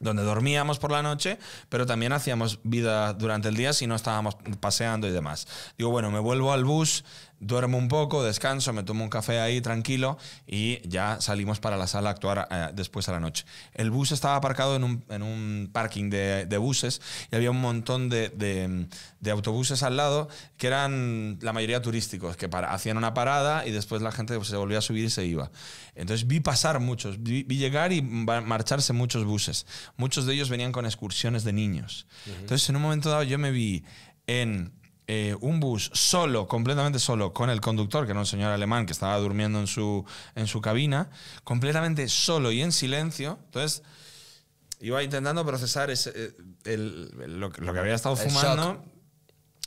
donde dormíamos por la noche, pero también hacíamos vida durante el día si no estábamos paseando y demás. Digo, bueno, me vuelvo al bus, duermo un poco, descanso, me tomo un café ahí tranquilo y ya salimos para la sala a actuar eh, después a la noche. El bus estaba aparcado en un, parking de, buses y había un montón de, autobuses al lado que eran la mayoría turísticos, que hacían una parada y después la gente pues, se volvía a subir y se iba. Entonces vi pasar muchos, vi, llegar y marcharse muchos buses. Muchos de ellos venían con excursiones de niños. Entonces en un momento dado yo me vi en eh, un bus solo, completamente solo, con el conductor, que era un señor alemán que estaba durmiendo en su, en su cabina, completamente solo y en silencio. Entonces, iba intentando procesar eh, lo, que había estado fumando.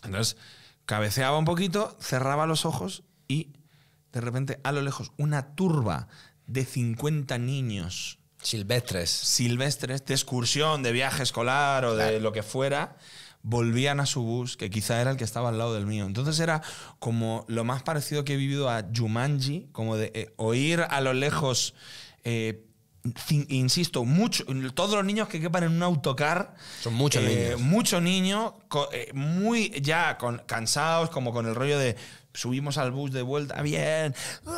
Entonces, cabeceaba un poquito, cerraba los ojos y de repente, a lo lejos, una turba de 50 niños. Silvestres. Silvestres, de excursión, de viaje escolar o de lo que fuera volvían a su bus, que quizá era el que estaba al lado del mío. Entonces era como lo más parecido que he vivido a Jumanji, como de eh, oír a lo lejos, eh, insisto, mucho, todos los niños que quepan en un autocar. Son muchos eh, niños. Muchos niños, muy ya cansados, como con el rollo de subimos al bus de vuelta, bien. Pues,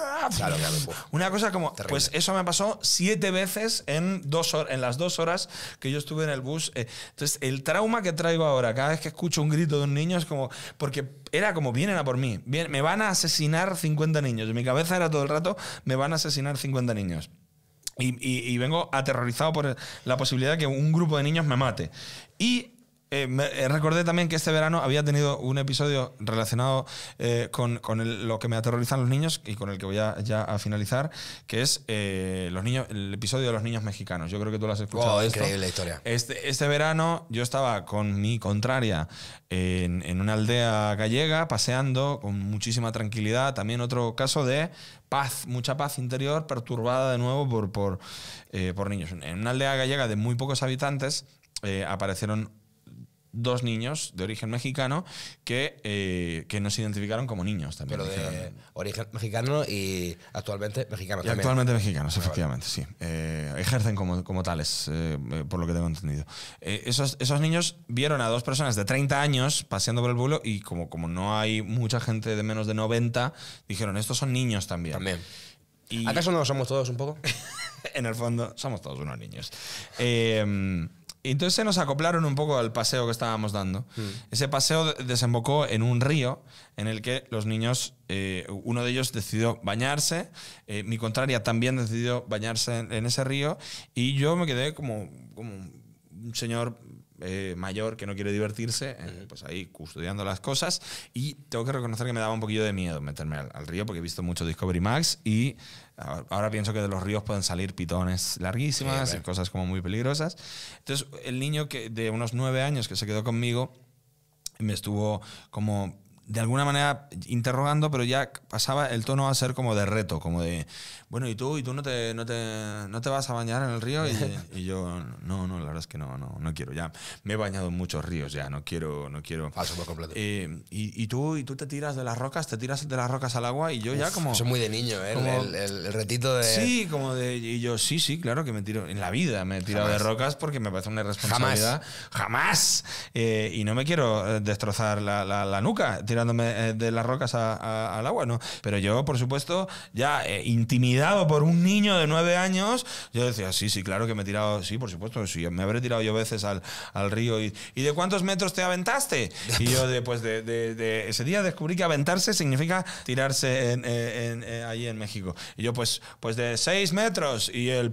Una cosa como, pues eso me pasó siete veces en, dos, en las dos horas que yo estuve en el bus. Eh, entonces, el trauma que traigo ahora, cada vez que escucho un grito de un niño, es como, porque era como, vienen a por mí, me van a asesinar 50 niños. En mi cabeza era todo el rato, me van a asesinar 50 niños. Y, y vengo aterrorizado por la posibilidad de que un grupo de niños me mate. Y eh, eh, recordé también que este verano había tenido un episodio relacionado eh, con, lo que me aterrorizan los niños y con el que voy a, ya a finalizar, que es los niños, el episodio de los niños mexicanos. Yo creo que tú lo has escuchado. Wow, oh, esto. la historia. Este, este, verano yo estaba con mi contraria en, una aldea gallega, paseando con muchísima tranquilidad. También otro caso de paz, mucha paz interior, perturbada de nuevo por niños. En una aldea gallega de muy pocos habitantes aparecieron dos niños de origen mexicano eh, que, nos identificaron como niños también. Pero de origen mexicano y actualmente mexicanos. Y actualmente mexicanos, efectivamente, sí. Eh, ejercen como, como tales, eh, por lo que tengo entendido. esos, esos niños vieron a dos personas de 30 años paseando por el pueblo y como, como no hay mucha gente de menos de 90, dijeron, estos son niños también. También. ¿Acaso no somos todos un poco? en el fondo, somos todos unos niños. Eh, entonces se nos acoplaron un poco al paseo que estábamos dando. Mm. Ese paseo desembocó en un río en el que los niños, eh, uno de ellos decidió bañarse, eh, mi contraria también decidió bañarse en, ese río, y yo me quedé como, un señor eh, mayor que no quiere divertirse, pues ahí custodiando las cosas. Y tengo que reconocer que me daba un poquillo de miedo meterme al, río porque he visto mucho Discovery Max y Ahora pienso que de los ríos pueden salir pitones larguísimas y cosas como muy peligrosas. Entonces, el niño que, de unos nueve años que se quedó conmigo me estuvo como de alguna manera interrogando, pero ya pasaba el tono a ser como de reto, como de, bueno, ¿y tú? ¿Y tú no te, no te, no te vas a bañar en el río? Y, yo, no, no, la verdad es que no, no, no quiero ya. Me he bañado en muchos ríos ya, no quiero, no quiero. por completo. y, y, tú, y tú te tiras de las rocas, te tiras de las rocas al agua y yo ya como... Eso muy de niño, ¿eh? el, el, retito de... Sí, como de... Y yo, sí, sí, claro que me tiro... En la vida me he tirado de rocas porque me parece una irresponsabilidad. Jamás. Eh, y no me quiero eh, destrozar la, la, nuca tirándome eh, de las rocas al agua, ¿no? Pero yo, por supuesto, ya intimidado por un niño de nueve años, yo decía, sí, sí, claro que me he tirado, sí, por supuesto, sí, me habré tirado yo veces al, al río. Y, ¿Y de cuántos metros te aventaste? Y yo, pues de, de, ese día, descubrí que aventarse significa tirarse en, eh, en, eh, allí en México. Y yo, pues, pues de seis metros. Y el,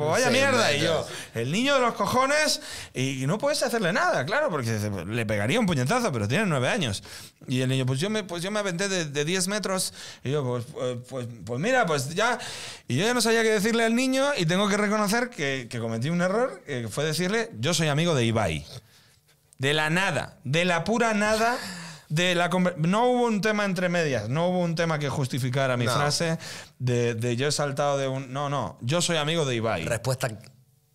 vaya mierda. Y yo, el niño de los cojones, y, no puedes hacerle nada, claro, porque le pegaría un puñetazo, pero tiene nueve años. Y el niño, pues yo me, pues yo me aventé de, de 10 metros. Y yo, pues, pues, pues, pues mira, pues ya y yo ya no sabía qué decirle al niño y tengo que reconocer que, cometí un error, que fue decirle, yo soy amigo de Ibai. De la nada, de la pura nada. De la no hubo un tema entre medias, no hubo un tema que justificara mi frase de, de, yo he saltado de un... No, no, yo soy amigo de Ibai. Respuesta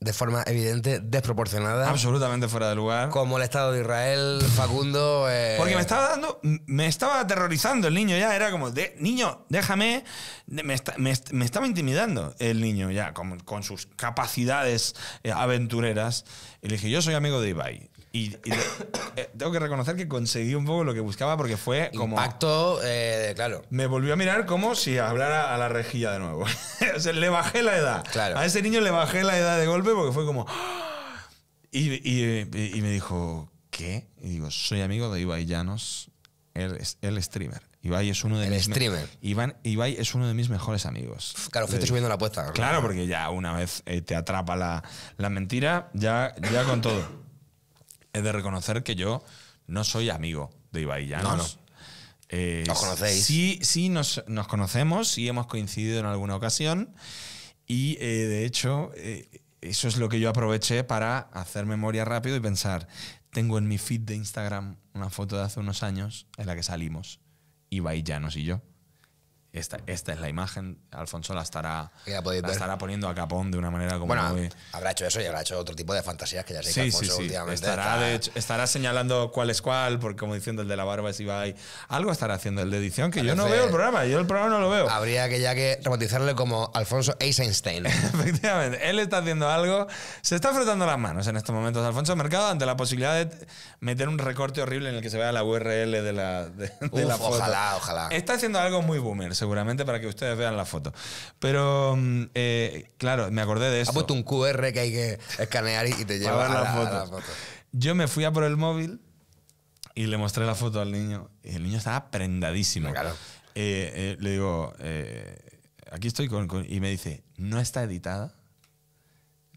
de forma evidente, desproporcionada. Absolutamente fuera de lugar. Como el Estado de Israel, Facundo. Eh, Porque me estaba dando. Me estaba aterrorizando el niño ya. Era como, de, niño, déjame. Me, estaba intimidando el niño ya, con, con sus capacidades eh, aventureras. Y le dije, yo soy amigo de Ibai. Y, eh, tengo que reconocer que conseguí un poco lo que buscaba porque fue como. Impacto, eh, claro. Me volvió a mirar como si hablara a la rejilla de nuevo. o sea, le bajé la edad. A ese niño le bajé la edad de golpe porque fue como. Y, me dijo, ¿qué? Y digo, soy amigo de Ibai Llanos, el, el streamer. Ibai es uno de mis streamer. es uno de mis mejores amigos. Claro, fuiste subiendo la apuesta. Claro, claro porque ya una vez eh, te atrapa la, mentira, ya, ya con todo he de reconocer que yo no soy amigo de Ibai Llanos. No, no. Eh, ¿Nos conocéis? Sí, nos, conocemos y hemos coincidido en alguna ocasión. Y eh, de hecho, eh, eso es lo que yo aproveché para hacer memoria rápido y pensar. Tengo en mi feed de Instagram una foto de hace unos años en la que salimos, Ibai Llanos y yo esta, es la imagen, Alfonso la estará, estará poniendo a capón de una manera como bueno, habrá hecho eso y habrá hecho otro tipo de fantasías que ya sé que Alfonso sí, sí. últimamente estará, estará señalando cuál es cuál, porque como diciendo el de la barba es Ibai, algo estará haciendo el de edición que yo no pues, veo el programa, yo el programa no lo veo. Habría que ya que romantizarle como Alfonso Eisenstein. Efectivamente, él está haciendo algo, se está frotando las manos en estos momentos Alfonso Mercado ante la posibilidad de meter un recorte horrible en el que se vea la URL de la, la foto. Ojalá, ojalá. Está haciendo algo muy boomer seguramente para que ustedes vean la foto. Pero, mm, eh, claro, me acordé de eso. Ha puesto un QR que hay que escanear y te lleva a, la, foto. Yo me fui a por el móvil y le mostré la foto al niño. Y el niño estaba prendadísimo. Eh, eh, le digo, aquí estoy Y me dice, ¿no está editada?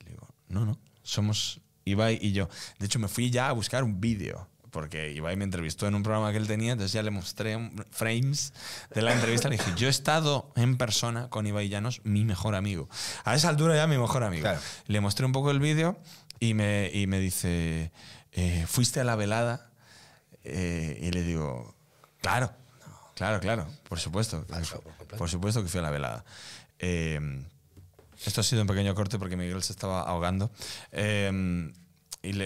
Le digo, no, no. Somos Ibai y yo. De hecho, me fui ya a buscar un vídeo porque Ibai me entrevistó en un programa que él tenía, entonces ya le mostré frames de la entrevista. Le dije, yo he estado en persona con Ibai Llanos, mi mejor amigo. A esa altura ya mi mejor amigo. Le mostré un poco el vídeo y me, me dice, eh, ¿fuiste a la velada? Eh, y le digo, claro, claro, claro, por supuesto. por, supuesto que fui a la velada. Eh, esto ha sido un pequeño corte porque Miguel se estaba ahogando. y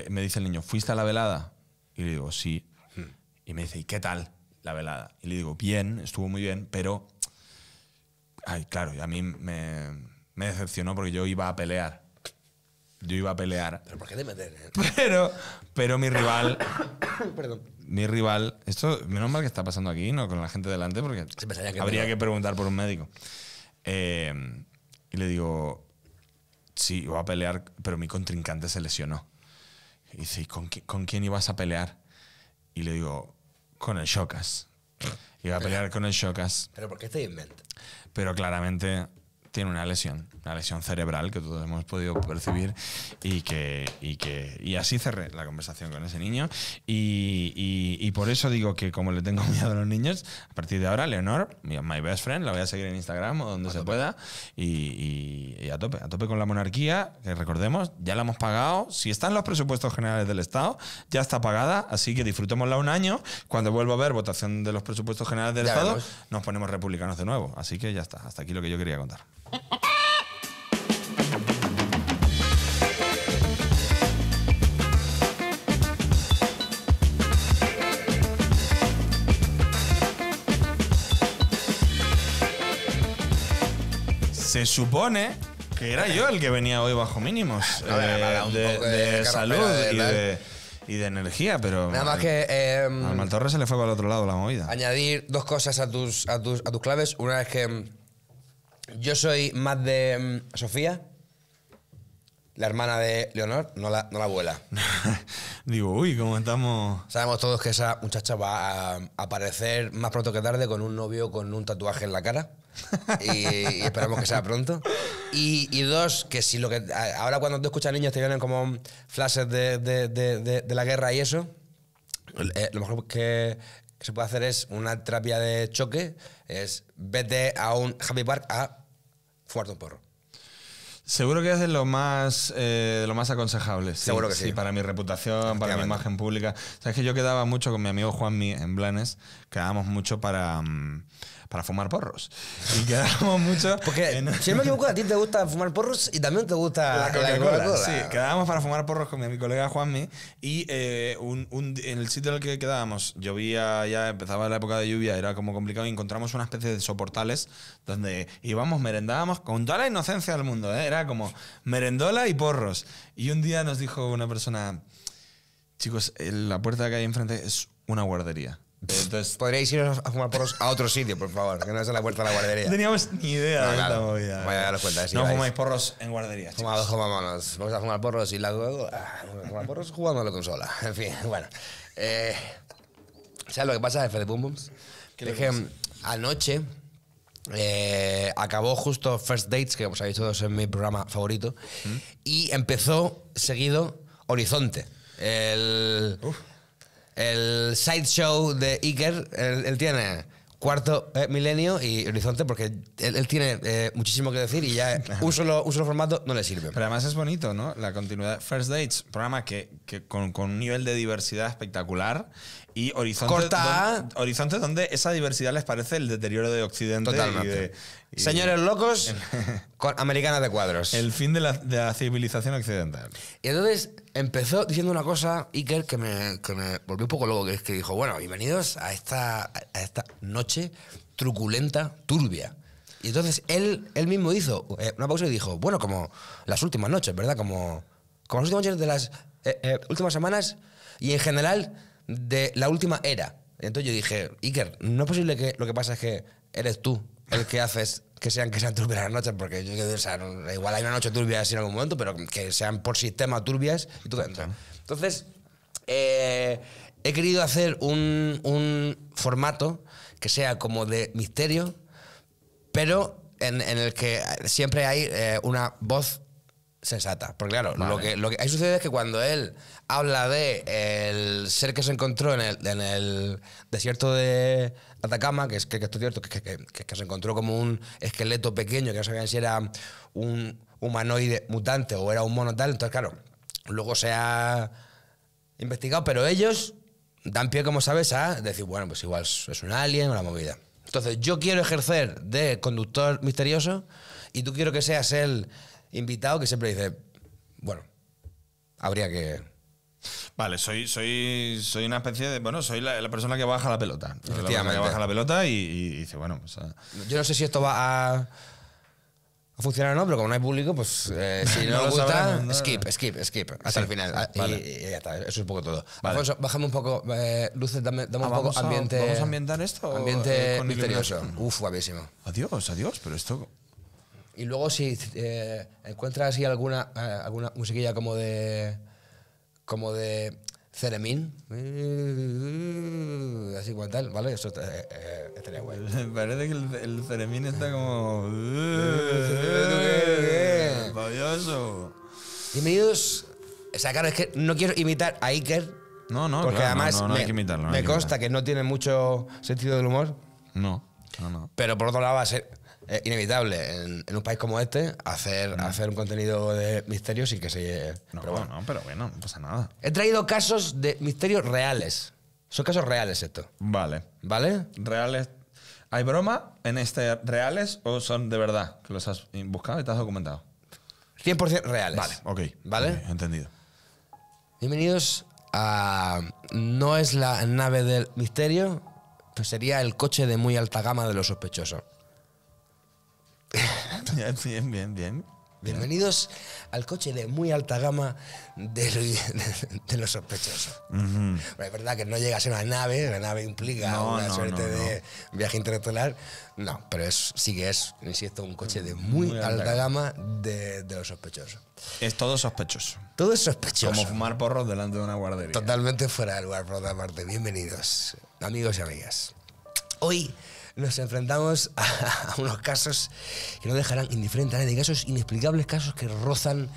me dice el niño, ¿fuiste a la velada? Y le digo, sí. Hmm. Y me dice, ¿y qué tal la velada? Y le digo, bien, estuvo muy bien, pero... Ay, claro, a mí me, decepcionó porque yo iba a pelear. Yo iba a pelear. ¿Pero por qué te meter? Eh? Pero, mi rival... Perdón. Mi rival... Esto, menos mal que está pasando aquí, ¿no? Con la gente delante, porque habría que preguntar por un médico. Eh, y le digo, sí, iba a pelear, pero mi contrincante se lesionó. Y dice, con, con quién ibas a pelear? Y le digo, con el Shokas. Iba a pelear con el Shokas. Pero ¿por qué te Pero claramente tiene una lesión, una lesión cerebral que todos hemos podido percibir y que, y que así cerré la conversación con ese niño y, por eso digo que como le tengo miedo a los niños, a partir de ahora Leonor, my best friend, la voy a seguir en Instagram o donde se pueda y, a tope, a tope con la monarquía, que recordemos, ya la hemos pagado, si están los presupuestos generales del Estado, ya está pagada, así que disfrutémosla un año, cuando vuelva a ver votación de los presupuestos generales del Estado, nos ponemos republicanos de nuevo, así que ya está, hasta aquí lo que yo quería contar. Se supone que era yo el que venía hoy bajo mínimos eh, de, salud y de energía, pero. Nada más que. Eh, em, al Maltorre se le fue para el otro lado la movida. Añadir dos cosas a tus, a tus, a tus claves. Una es que em, yo soy más de mm, Sofía, la hermana de Leonor, no la, no abuela. Digo, uy, ¿cómo estamos? Sabemos todos que esa muchacha va a aparecer más pronto que tarde con un novio con un tatuaje en la cara. y, esperamos que sea pronto. Y, dos, que si lo que. Ahora cuando tú escuchas niños te vienen como flashes de, la guerra y eso. Eh, lo mejor que, que se puede hacer es una terapia de choque, es vete a un happy park a fuerte un porro. Seguro que es de lo más, eh, lo más aconsejable. Sí, Seguro que sí. para mi reputación, para mi imagen pública. Sabes que yo quedaba mucho con mi amigo Juanmi en Blanes, quedábamos mucho para, mm, para fumar porros. Y quedábamos mucho. Porque, si a ti te gusta fumar porros y también te gusta la Coca-Cola. Sí, quedábamos para fumar porros con mi, colega Juanmi. Y eh, un, en el sitio en el que quedábamos, llovía, ya empezaba la época de lluvia, era como complicado. Y encontramos una especie de soportales donde íbamos, merendábamos con toda la inocencia del mundo. ¿eh? Era como merendola y porros. Y un día nos dijo una persona. Chicos, la puerta que hay enfrente es una guardería. Entonces, podríais iros a fumar porros a otro sitio, por favor, que no es a la puerta de la guardería. No teníamos ni idea no, de esta movida. daros cuenta. no fumáis porros en guarderías. Vamos a fumar porros y luego ah, Vamos a fumar porros jugando a la consola. En fin, bueno. Eh, ¿Sabes lo que pasa, Fede Boom Es que anoche eh, acabó justo First Dates, que os habéis todos es mi programa favorito, ¿Mm? y empezó seguido Horizonte. El. El sideshow de Iker, él, tiene cuarto eh, milenio y horizonte porque él, tiene eh, muchísimo que decir y ya uso solo, un formato no le sirve. Pero además es bonito, ¿no? La continuidad. First Dates, programa que, que con, con, un nivel de diversidad espectacular y horizontes, donde esa diversidad les parece el deterioro de Occidente. Totalmente. Y Señores locos, con americanas de cuadros. El fin de la, civilización occidental. Y entonces empezó diciendo una cosa, Iker, que me, que me volvió un poco loco, que es que dijo, bueno, bienvenidos a esta, a esta noche truculenta, turbia. Y entonces él, él mismo hizo eh, una pausa y dijo, bueno, como las últimas noches, ¿verdad? Como, como las últimas noches de las eh, eh, últimas semanas y en general de la última era. Entonces yo dije, Iker, no es posible que lo que pasa es que eres tú el que haces que sean que sean turbias las noches, porque yo, igual hay una noche turbia en algún momento, pero que sean por sistema turbias y tú Entonces, eh, he querido hacer un, formato que sea como de misterio, pero en, en el que siempre hay eh, una voz sensata. Porque claro, lo, que, lo que sucede es que cuando él habla de el ser que se encontró en el, en el desierto de Atacama, que es que, esto es cierto, que, se encontró como un esqueleto pequeño, que no sabían si era un humanoide mutante o era un mono tal, entonces claro, luego se ha investigado, pero ellos dan pie, como sabes, a decir, bueno, pues igual es un alien o la movida. Entonces, yo quiero ejercer de conductor misterioso y tú quiero que seas el invitado que siempre dice, bueno, habría que... Vale, soy, soy, soy una especie de. Bueno, soy la, persona que baja la pelota. La que baja la pelota y, dice, bueno, pues, ah". Yo no sé si esto va a, a funcionar o no, pero como no hay público, pues eh, si no, gusta, skip, skip, skip, hasta el final. Ah, y, ya está, eso es un poco todo. Vale. bájame un poco, eh, luces, dame, un poco ambiente. ¿Vamos a ambientar esto? Eh, ambiente misterioso. Uf, guapísimo. Adiós, adiós, pero esto. Y luego si eh, encuentras alguna, eh, alguna musiquilla como de... como de... Ceremín. Eh, así como tal, ¿vale? Eso eh, estaría guay. Parece que el, Ceremín está como. valioso Bienvenidos. O sea, claro, es que no quiero imitar a Iker. No, no, Porque además no, me, hay que imitarlo, me consta que no tiene mucho sentido del humor. No, no, no. Pero por otro lado va a ser inevitable en, un país como este hacer, mm. hacer un contenido de misterio sin que se... No, pero bueno. no, pero bueno, no pasa nada. He traído casos de misterios reales. Son casos reales esto. Vale. ¿Vale? Reales. ¿Hay broma en este reales o son de verdad que los has buscado y te has documentado? 100% reales. Vale, ok. ¿Vale? entendido. Bienvenidos a... No es la nave del misterio, pues sería el coche de muy alta gama de los sospechosos bien, bien, bien, bien. Bienvenidos al coche de muy alta gama de, los sospechosos. Es verdad que no llegas en una nave, la nave implica una suerte de viaje intelectual. No, pero es, sí que es, insisto, un coche de muy, alta, gama de, los sospechosos. Es todo sospechoso. Todo es sospechoso. Como fumar porros delante de una guardería. Totalmente fuera de lugar, por otra parte. Bienvenidos, amigos y amigas. Hoy nos enfrentamos a, unos casos que no dejarán indiferente a nadie, casos inexplicables, casos que rozan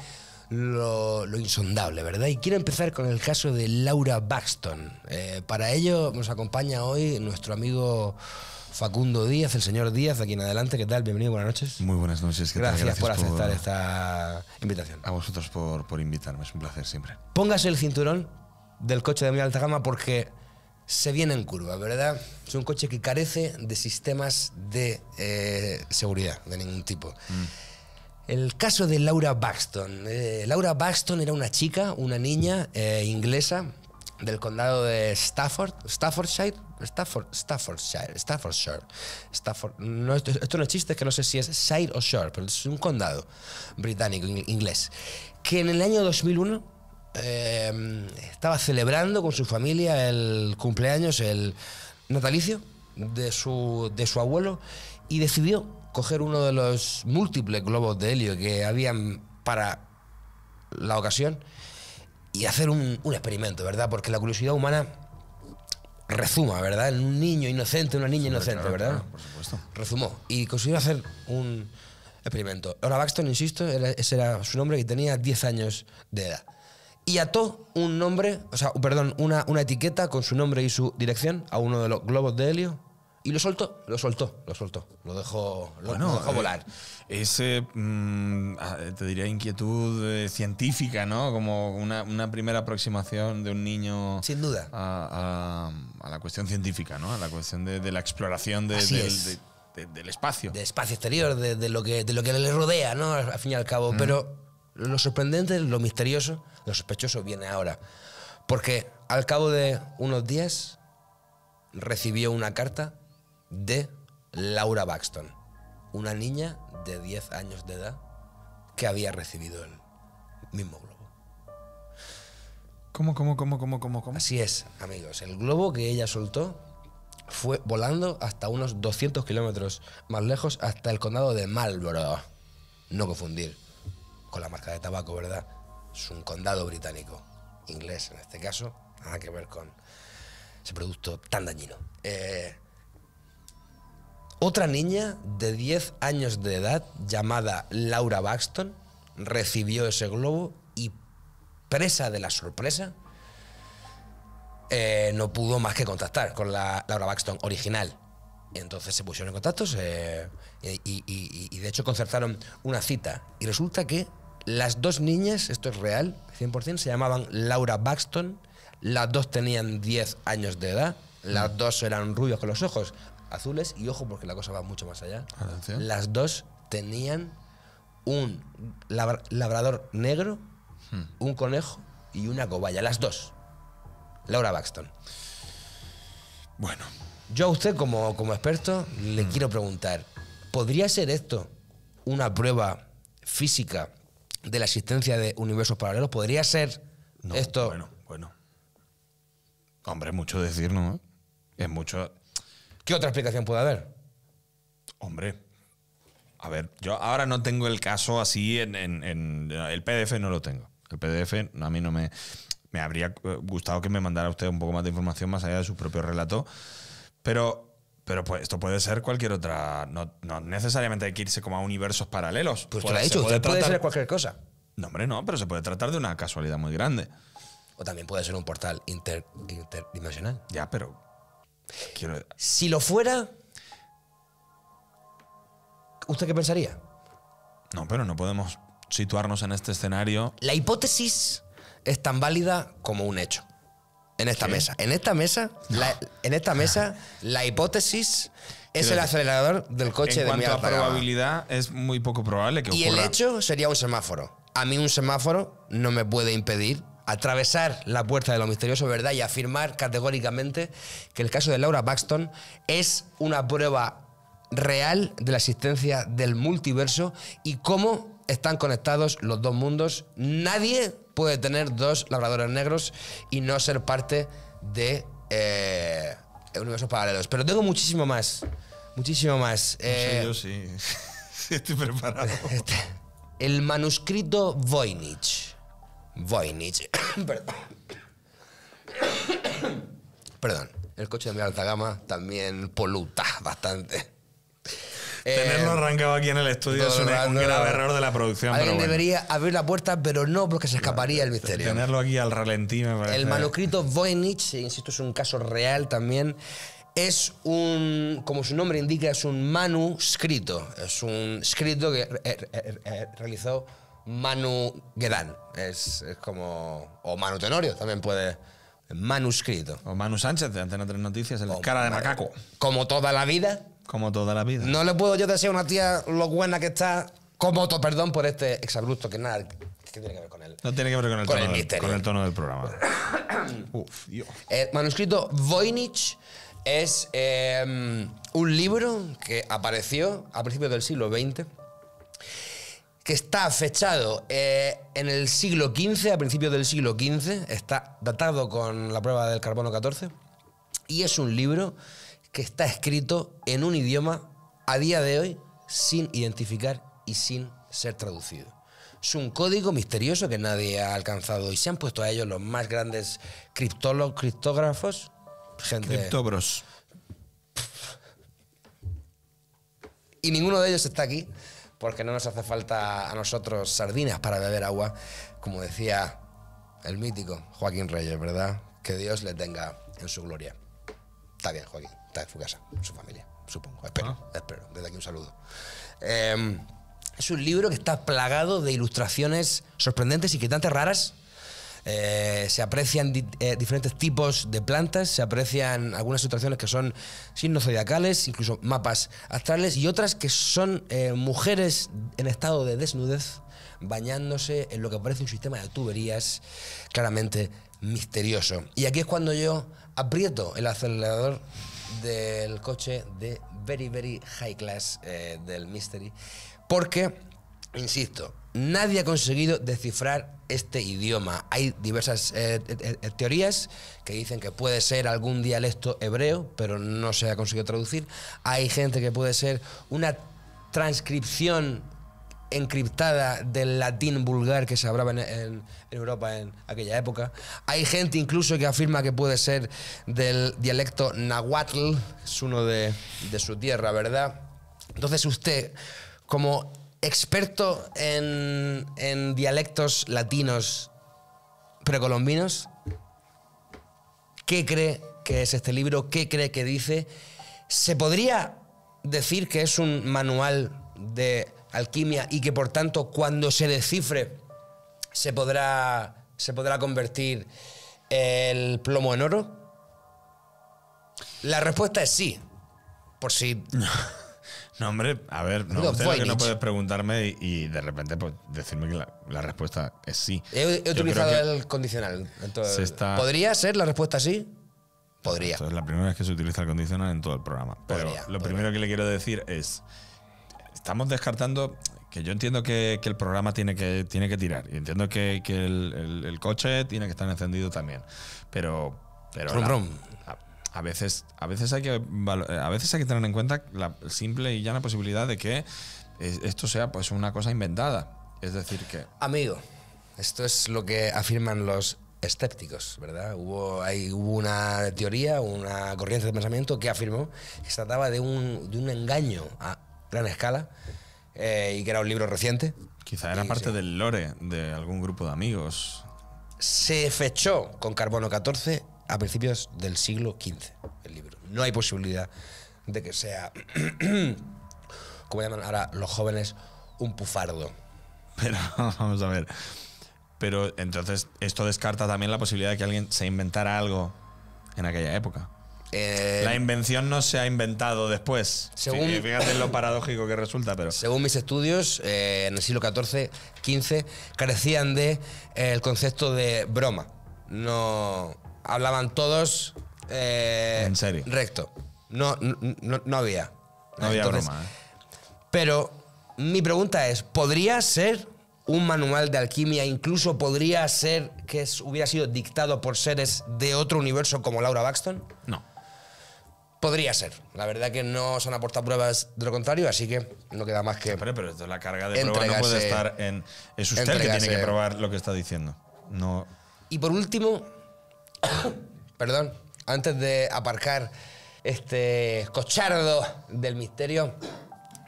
lo, insondable, ¿verdad? Y quiero empezar con el caso de Laura Baxton. Eh, para ello nos acompaña hoy nuestro amigo Facundo Díaz, el señor Díaz, aquí en adelante. ¿Qué tal? Bienvenido, buenas noches. Muy buenas noches. ¿qué gracias, tal? gracias, por aceptar esta invitación. A vosotros por, por invitarme, es un placer siempre. Póngase el cinturón del coche de muy alta gama porque se viene en curva, ¿verdad? Es un coche que carece de sistemas de eh, seguridad de ningún tipo. Mm. El caso de Laura Baxton. Eh, Laura Baxton era una chica, una niña eh, inglesa del condado de Stafford, Staffordshire, Stafford, Staffordshire, Staffordshire, Stafford, esto, esto, no es chiste, es que no sé si es Shire o Shire, pero es un condado británico, inglés, que en el año 2001 Em, estaba celebrando con su familia el cumpleaños, el natalicio de su, de su abuelo y decidió coger uno de los múltiples globos de helio que habían para la ocasión y hacer un, experimento, ¿verdad? Porque la curiosidad humana rezuma, ¿verdad? En un niño inocente, una niña inocente, ¿verdad? por supuesto. Rezumó y consiguió hacer un experimento. Ahora Baxton, insisto, ese era su nombre y tenía 10 años de edad y ató un nombre, o sea, perdón, una, una etiqueta con su nombre y su dirección a uno de los globos de helio y lo soltó, lo soltó, lo soltó, lo dejó, lo, dejó eh, volar. ese, mm, ah, te diría, inquietud eh, científica, ¿no? Como una, una, primera aproximación de un niño. Sin duda. A, la cuestión científica, ¿no? A la cuestión de, la exploración de, del, del, espacio. De espacio exterior, de, lo que, de lo que le rodea, ¿no? Al fin y al cabo. Pero lo sorprendente, lo misterioso, lo sospechoso viene ahora. Porque al cabo de unos días recibió una carta de Laura Baxton, una niña de 10 años de edad que había recibido el mismo globo. ¿Cómo, cómo, cómo, cómo, cómo, cómo? Así es, amigos. El globo que ella soltó fue volando hasta unos 200 kilómetros más lejos, hasta el condado de Marlborough. No confundir con la marca de tabaco, ¿verdad? Es un condado británico, inglés en este caso, nada que ver con ese producto tan dañino. Eh, otra niña de 10 años de edad, llamada Laura Baxton, recibió ese globo y, presa de la sorpresa, eh, no pudo más que contactar con la Laura Baxton original. entonces se pusieron en contacto y de hecho concertaron una cita. Y resulta que las dos niñas, esto es real, 100%, se llamaban Laura Baxton. Las dos tenían 10 años de edad. Las mm. dos eran rubias con los ojos azules. Y ojo, porque la cosa va mucho más allá. Las dos tenían un labrador negro, hmm. un conejo y una cobaya. Las dos. Laura Baxton. Bueno. Yo a usted, como, experto, le hmm. quiero preguntar, ¿podría ser esto una prueba física de la existencia de universos paralelos? ¿Podría ser esto? Bueno, bueno. Hombre, es mucho decir, ¿no? Es mucho. ¿Qué otra explicación puede haber? Hombre. A ver, yo ahora no tengo el caso así en, en el PDF no lo tengo. El PDF a mí no me me habría eh, gustado que me mandara usted un poco más de información más allá de su propio relato, pero pero pues, esto puede ser cualquier otra. No, necesariamente hay que irse como a universos paralelos. Pues puede, lo ha dicho, puede, tratar, ser cualquier cosa. No, hombre, no, pero se puede tratar de una casualidad muy grande. O también puede ser un portal interdimensional. Ya, pero. Si lo fuera. ¿Usted qué pensaría? No, pero no podemos situarnos en este escenario. La hipótesis es tan válida como un hecho. En esta mesa. En esta mesa, la, en esta ah. mesa, la hipótesis es el acelerador del coche de mi En cuanto a probabilidad, es muy poco probable que ocurra. Y el hecho sería un semáforo. A mí un semáforo no me puede impedir atravesar la puerta de lo misterioso, ¿verdad? Y afirmar categóricamente que el caso de Laura Baxton es una prueba real de la existencia del multiverso y cómo están conectados los dos mundos. Nadie puede tener dos labradores negros y no ser parte de eh, universos paralelos. Pero tengo muchísimo más. Muchísimo más. Eh, yo sí. sí. Estoy preparado. Este, el manuscrito Voynich. Voynich. Perdón. Perdón. El coche de mi alta gama también poluta bastante. Eh, tenerlo arrancado aquí en el estudio es un, grave error de la producción. Alguien debería abrir la puerta, pero no, porque se escaparía el misterio. Tenerlo aquí al ralentí me parece. El manuscrito Voynich, insisto, es un caso real también. Es un, como su nombre indica, es un manuscrito. Es un escrito que realizó Manu Guedán. Es, como. O Manu Tenorio también puede manuscrito. O Manu Sánchez de Antena 3 Noticias, el cara de macaco. Como toda la vida, como toda la vida. No le puedo yo decir a una tía lo buena que está, como todo, perdón por este exabrupto, que nada, ¿Qué tiene que ver con él? No tiene que ver con el, con tono, del, tono del programa. Uf, manuscrito Voynich es em, un libro que apareció a principios del siglo XX, que está fechado eh, en el siglo XV, a principios del siglo XV, está datado con la prueba del carbono 14, y es un libro que está escrito en un idioma a día de hoy sin identificar y sin ser traducido. Es un código misterioso que nadie ha alcanzado y se han puesto a ellos los más grandes criptólogos, criptógrafos, gente... Criptobros. Y ninguno de ellos está aquí porque no nos hace falta a nosotros sardinas para beber agua, como decía el mítico Joaquín Reyes, ¿verdad? Que Dios le tenga en su gloria. Está bien, Joaquín está en su casa, su familia, supongo. Espero, ah. espero. Desde aquí un saludo. Em, es un libro que está plagado de ilustraciones sorprendentes, y que inquietantes, raras. Eh, se aprecian eh, diferentes tipos de plantas, se aprecian algunas ilustraciones que son signos zodiacales, incluso mapas astrales, y otras que son eh, mujeres en estado de desnudez bañándose en lo que parece un sistema de tuberías claramente misterioso. Y aquí es cuando yo aprieto el acelerador del coche de Very Very High Class eh, del Mystery. Porque, insisto, nadie ha conseguido descifrar este idioma. Hay diversas eh, eh, teorías que dicen que puede ser algún dialecto hebreo, pero no se ha conseguido traducir. Hay gente que puede ser una transcripción encriptada del latín vulgar que se hablaba en, Europa en aquella época. Hay gente incluso que afirma que puede ser del dialecto nahuatl, es uno de, su tierra, ¿verdad? Entonces usted, como experto en, en dialectos latinos precolombinos, ¿qué cree que es este libro? ¿Qué cree que dice? ¿Se podría decir que es un manual de alquimia y que por tanto cuando se descifre se podrá, se podrá convertir el plomo en oro? La respuesta es sí. Por si. No, hombre, a ver, no, no puedes preguntarme y, de repente pues, decirme que la, respuesta es sí. He, utilizado el condicional. ¿Podría ser la respuesta sí? Podría. es la primera vez que se utiliza el condicional en todo el programa. Pero lo primero que le quiero decir es estamos descartando que yo entiendo que, el programa tiene que, tiene que tirar y entiendo que, el, coche tiene que estar encendido también. Pero, pero A, veces, a, veces hay que, a veces hay que tener en cuenta la simple y llana posibilidad de que eh, esto sea pues una cosa inventada. Es decir que... Amigo, esto es lo que afirman los escépticos, ¿verdad? Hubo, hay, una teoría, una corriente de pensamiento que afirmó que se trataba de un, de un engaño a, gran escala eh, y que era un libro reciente. Quizá era parte del lore de algún grupo de amigos. Se fechó con carbono 14 a principios del siglo XV el libro. No hay posibilidad de que sea, como llaman ahora los jóvenes, un pufardo. Pero vamos a ver. Pero entonces esto descarta también la posibilidad de que alguien se inventara algo en aquella época. Eh, la invención no se ha inventado después. Según, fíjate lo paradójico que resulta, pero. Según mis estudios, eh, en el siglo XIV, XV, carecían de eh, el concepto de broma. No hablaban todos en serio. recto. No, no, había. No había broma. Pero mi pregunta es: ¿podría ser un manual de alquimia, incluso podría ser que hubiera sido dictado por seres de otro universo como Laura Baxton? No. Podría ser. La verdad que no se han aportado pruebas de lo contrario, así que no queda más que. Pero, la carga de prueba no puede estar en. Es usted el que tiene que probar lo que está diciendo. No. Y por último, perdón, antes de aparcar este cochardo del misterio,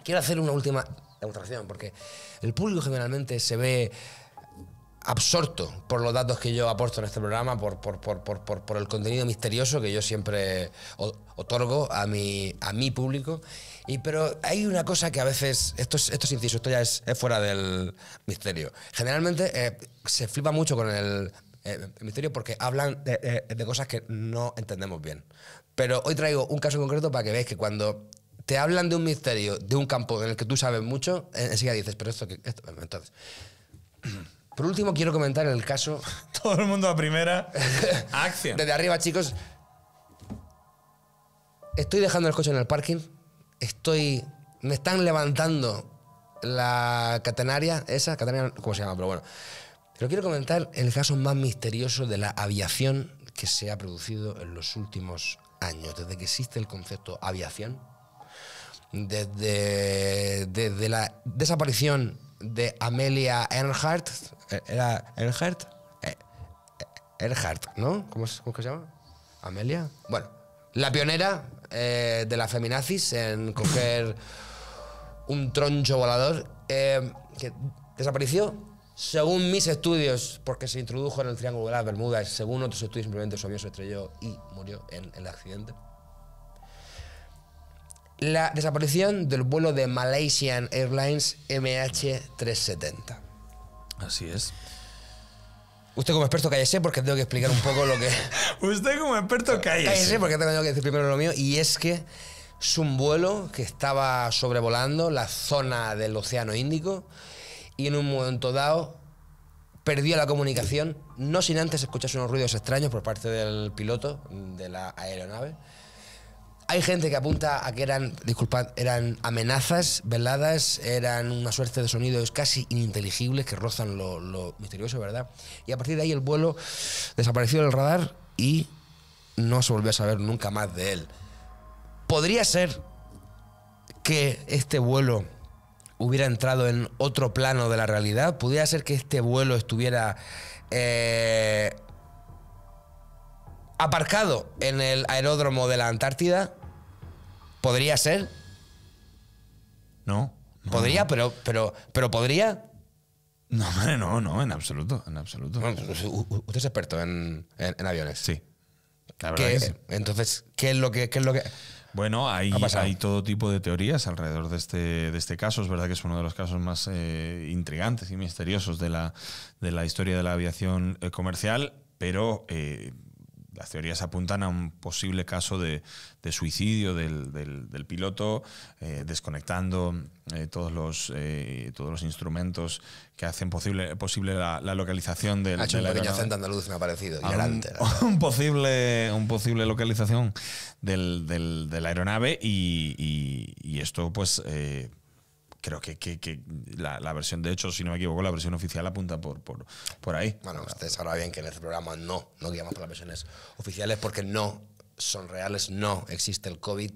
quiero hacer una última demostración, porque el público generalmente se ve absorto por los datos que yo aporto en este programa, por, por, el contenido misterioso que yo siempre otorgo a mi, a mi público. Y, pero hay una cosa que a veces, esto es, esto inciso, esto ya es, fuera del misterio. Generalmente eh, se flipa mucho con el, eh, misterio porque hablan eh, de, cosas que no entendemos bien. Pero hoy traigo un caso concreto para que veáis que cuando te hablan de un misterio, de un campo en el que tú sabes mucho, enseguida dices, pero esto, esto entonces... Por último, quiero comentar el caso. Todo el mundo a primera. Acción. Desde arriba, chicos. Estoy dejando el coche en el parking. Estoy. Me están levantando la catenaria, esa, catenaria, ¿cómo se llama? Pero bueno. Pero quiero comentar el caso más misterioso de la aviación que se ha producido en los últimos años. Desde que existe el concepto aviación, desde, desde la desaparición de Amelia Earhart. Eh, ¿Era Earhart? Eh, eh, ¿no? ¿Cómo, se llama? Amelia. Bueno, la pionera de la feminazis en coger un troncho volador que desapareció según mis estudios, porque se introdujo en el Triángulo de las Bermudas, según otros estudios simplemente su amigo se estrelló y murió en el accidente la desaparición del vuelo de Malaysian Airlines MH370. Así es. Usted como experto cállese porque tengo que explicar un poco lo que... Usted como experto cállese. Cállese porque tengo que decir primero lo mío y es que es un vuelo que estaba sobrevolando la zona del Océano Índico y en un momento dado perdió la comunicación, no sin antes escucharse unos ruidos extraños por parte del piloto de la aeronave hay gente que apunta a que eran, disculpad, eran amenazas veladas, eran una suerte de sonidos casi ininteligibles que rozan lo, misterioso, ¿verdad? Y a partir de ahí el vuelo desapareció del radar y no se volvió a saber nunca más de él. Podría ser que este vuelo hubiera entrado en otro plano de la realidad, podría ser que este vuelo estuviera eh, aparcado en el aeródromo de la Antártida, ¿podría ser? No. podría, pero pero pero podría. No, no, no, en absoluto, en absoluto. Pues, usted es experto en, aviones. Sí. Entonces, ¿qué es lo que, es lo que bueno, hay, hay, todo tipo de teorías alrededor de este, de este caso. Es verdad que es uno de los casos más eh, intrigantes y misteriosos de la, de la historia de la aviación eh, comercial, pero eh, las teorías apuntan a un posible caso de, de suicidio del, del, piloto, eh, desconectando eh, todos, los, eh, todos los instrumentos que hacen posible, posible la, la localización del. Ha hecho un acento andaluz, me ha parecido. Y un, posible, un posible localización del, de la aeronave y, y, y esto, pues creo que, la, versión, de hecho, si no me equivoco, la versión oficial apunta por, por, por ahí. Bueno, ustedes sabrá bien que en este programa no, no guiamos por las versiones oficiales porque no son reales, no existe el COVID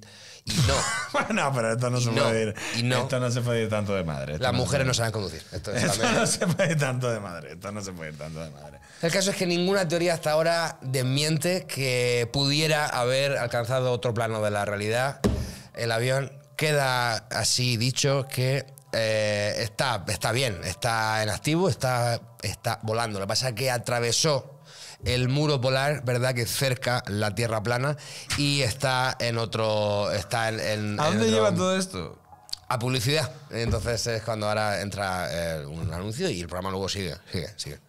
y no. bueno, pero esto no se puede ir. esto no se puede ir tanto de madre. Las mujeres no saben conducir. Esto, no se puede ir tanto de madre. Esto no se puede ir tanto de madre. El caso es que ninguna teoría hasta ahora desmiente que pudiera haber alcanzado otro plano de la realidad el avión queda así dicho que eh, está, está bien, está en activo, está, está volando. Lo que pasa es que atravesó el muro polar, ¿verdad? Que cerca la Tierra plana y está en otro. Está en, ¿A dónde lleva todo esto? A publicidad. Entonces es cuando ahora entra eh, un anuncio y el programa luego sigue, sigue, sigue.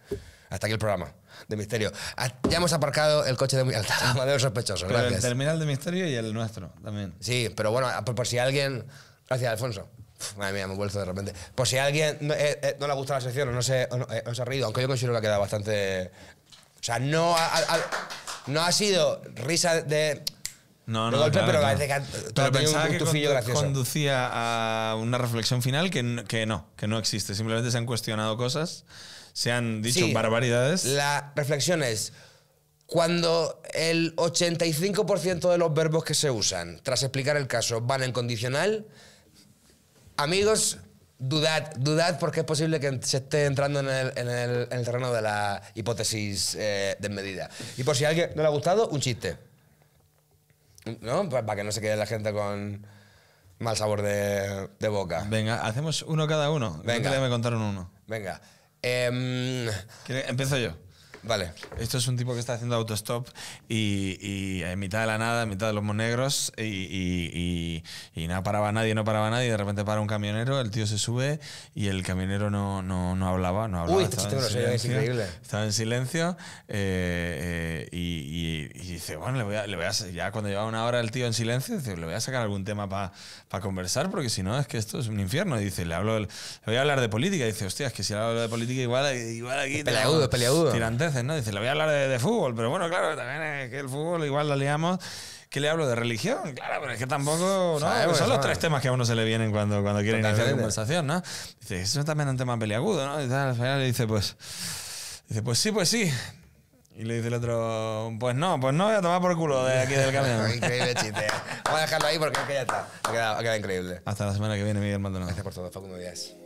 Hasta aquí el programa de misterio. Ah, ya hemos aparcado el coche de muy alta el terminal de misterio y el nuestro también. Sí, pero bueno, ah, por, si alguien. Gracias, Alfonso. madre mía, me he vuelto de repente. Por si alguien no, eh, eh, le ha gustado le gusta la sección o no eh, se, ha reído, aunque yo considero que ha quedado bastante. O sea, no ha, no ha sido risa de. No, no, pero que pero pensaba que conducía a una reflexión final que, que no, que no existe. Simplemente se han cuestionado cosas se han dicho barbaridades. La reflexión es, cuando el 85% de los verbos que se usan, tras explicar el caso, van en condicional, amigos, dudad, dudad porque es posible que se esté entrando en el, terreno de la hipótesis eh, desmedida. Y por si a alguien no le ha gustado, un chiste. ¿No? Para que no se quede la gente con mal sabor de, de boca. Venga, hacemos uno cada uno. Venga. me contaron uno. Venga. Eh, Empiezo yo. Vale. Esto es un tipo que está haciendo autostop y, en mitad de la nada, en mitad de los monegros, y, y, no paraba nadie, no paraba nadie. De repente para un camionero, el tío se sube y el camionero no, hablaba, no hablaba. Uy, este estaba, en silencio, es eh, eh, y, dice, bueno, le voy a, ya cuando llevaba una hora el tío en silencio, le voy a sacar algún tema para para conversar, porque si no es que esto es un infierno. Y dice, le hablo, le voy a hablar de política. Y dice, hostia, es que si le hablo de política igual, igual aquí... Peleagudo, peleagudo. Tiranteces, ¿no? Dice, le voy a hablar de, fútbol, pero bueno, claro, también es que el fútbol igual lo liamos. ¿Qué le hablo de religión? Claro, pero es que tampoco. son pues, los tres temas que a uno se le vienen cuando, cuando quiere iniciar conversación, ¿no? Dice, eso también es un tema peliagudo, ¿no? Y al final le dice, pues. Dice, pues sí, pues sí. Y le dice el otro, pues no, pues no voy a tomar por culo de aquí del camión. increíble chiste. Vamos a dejarlo ahí porque es que ya está. Ha quedado, increíble. Hasta la semana que viene, Miguel Maldonado. Gracias por todo, Facundo Díaz.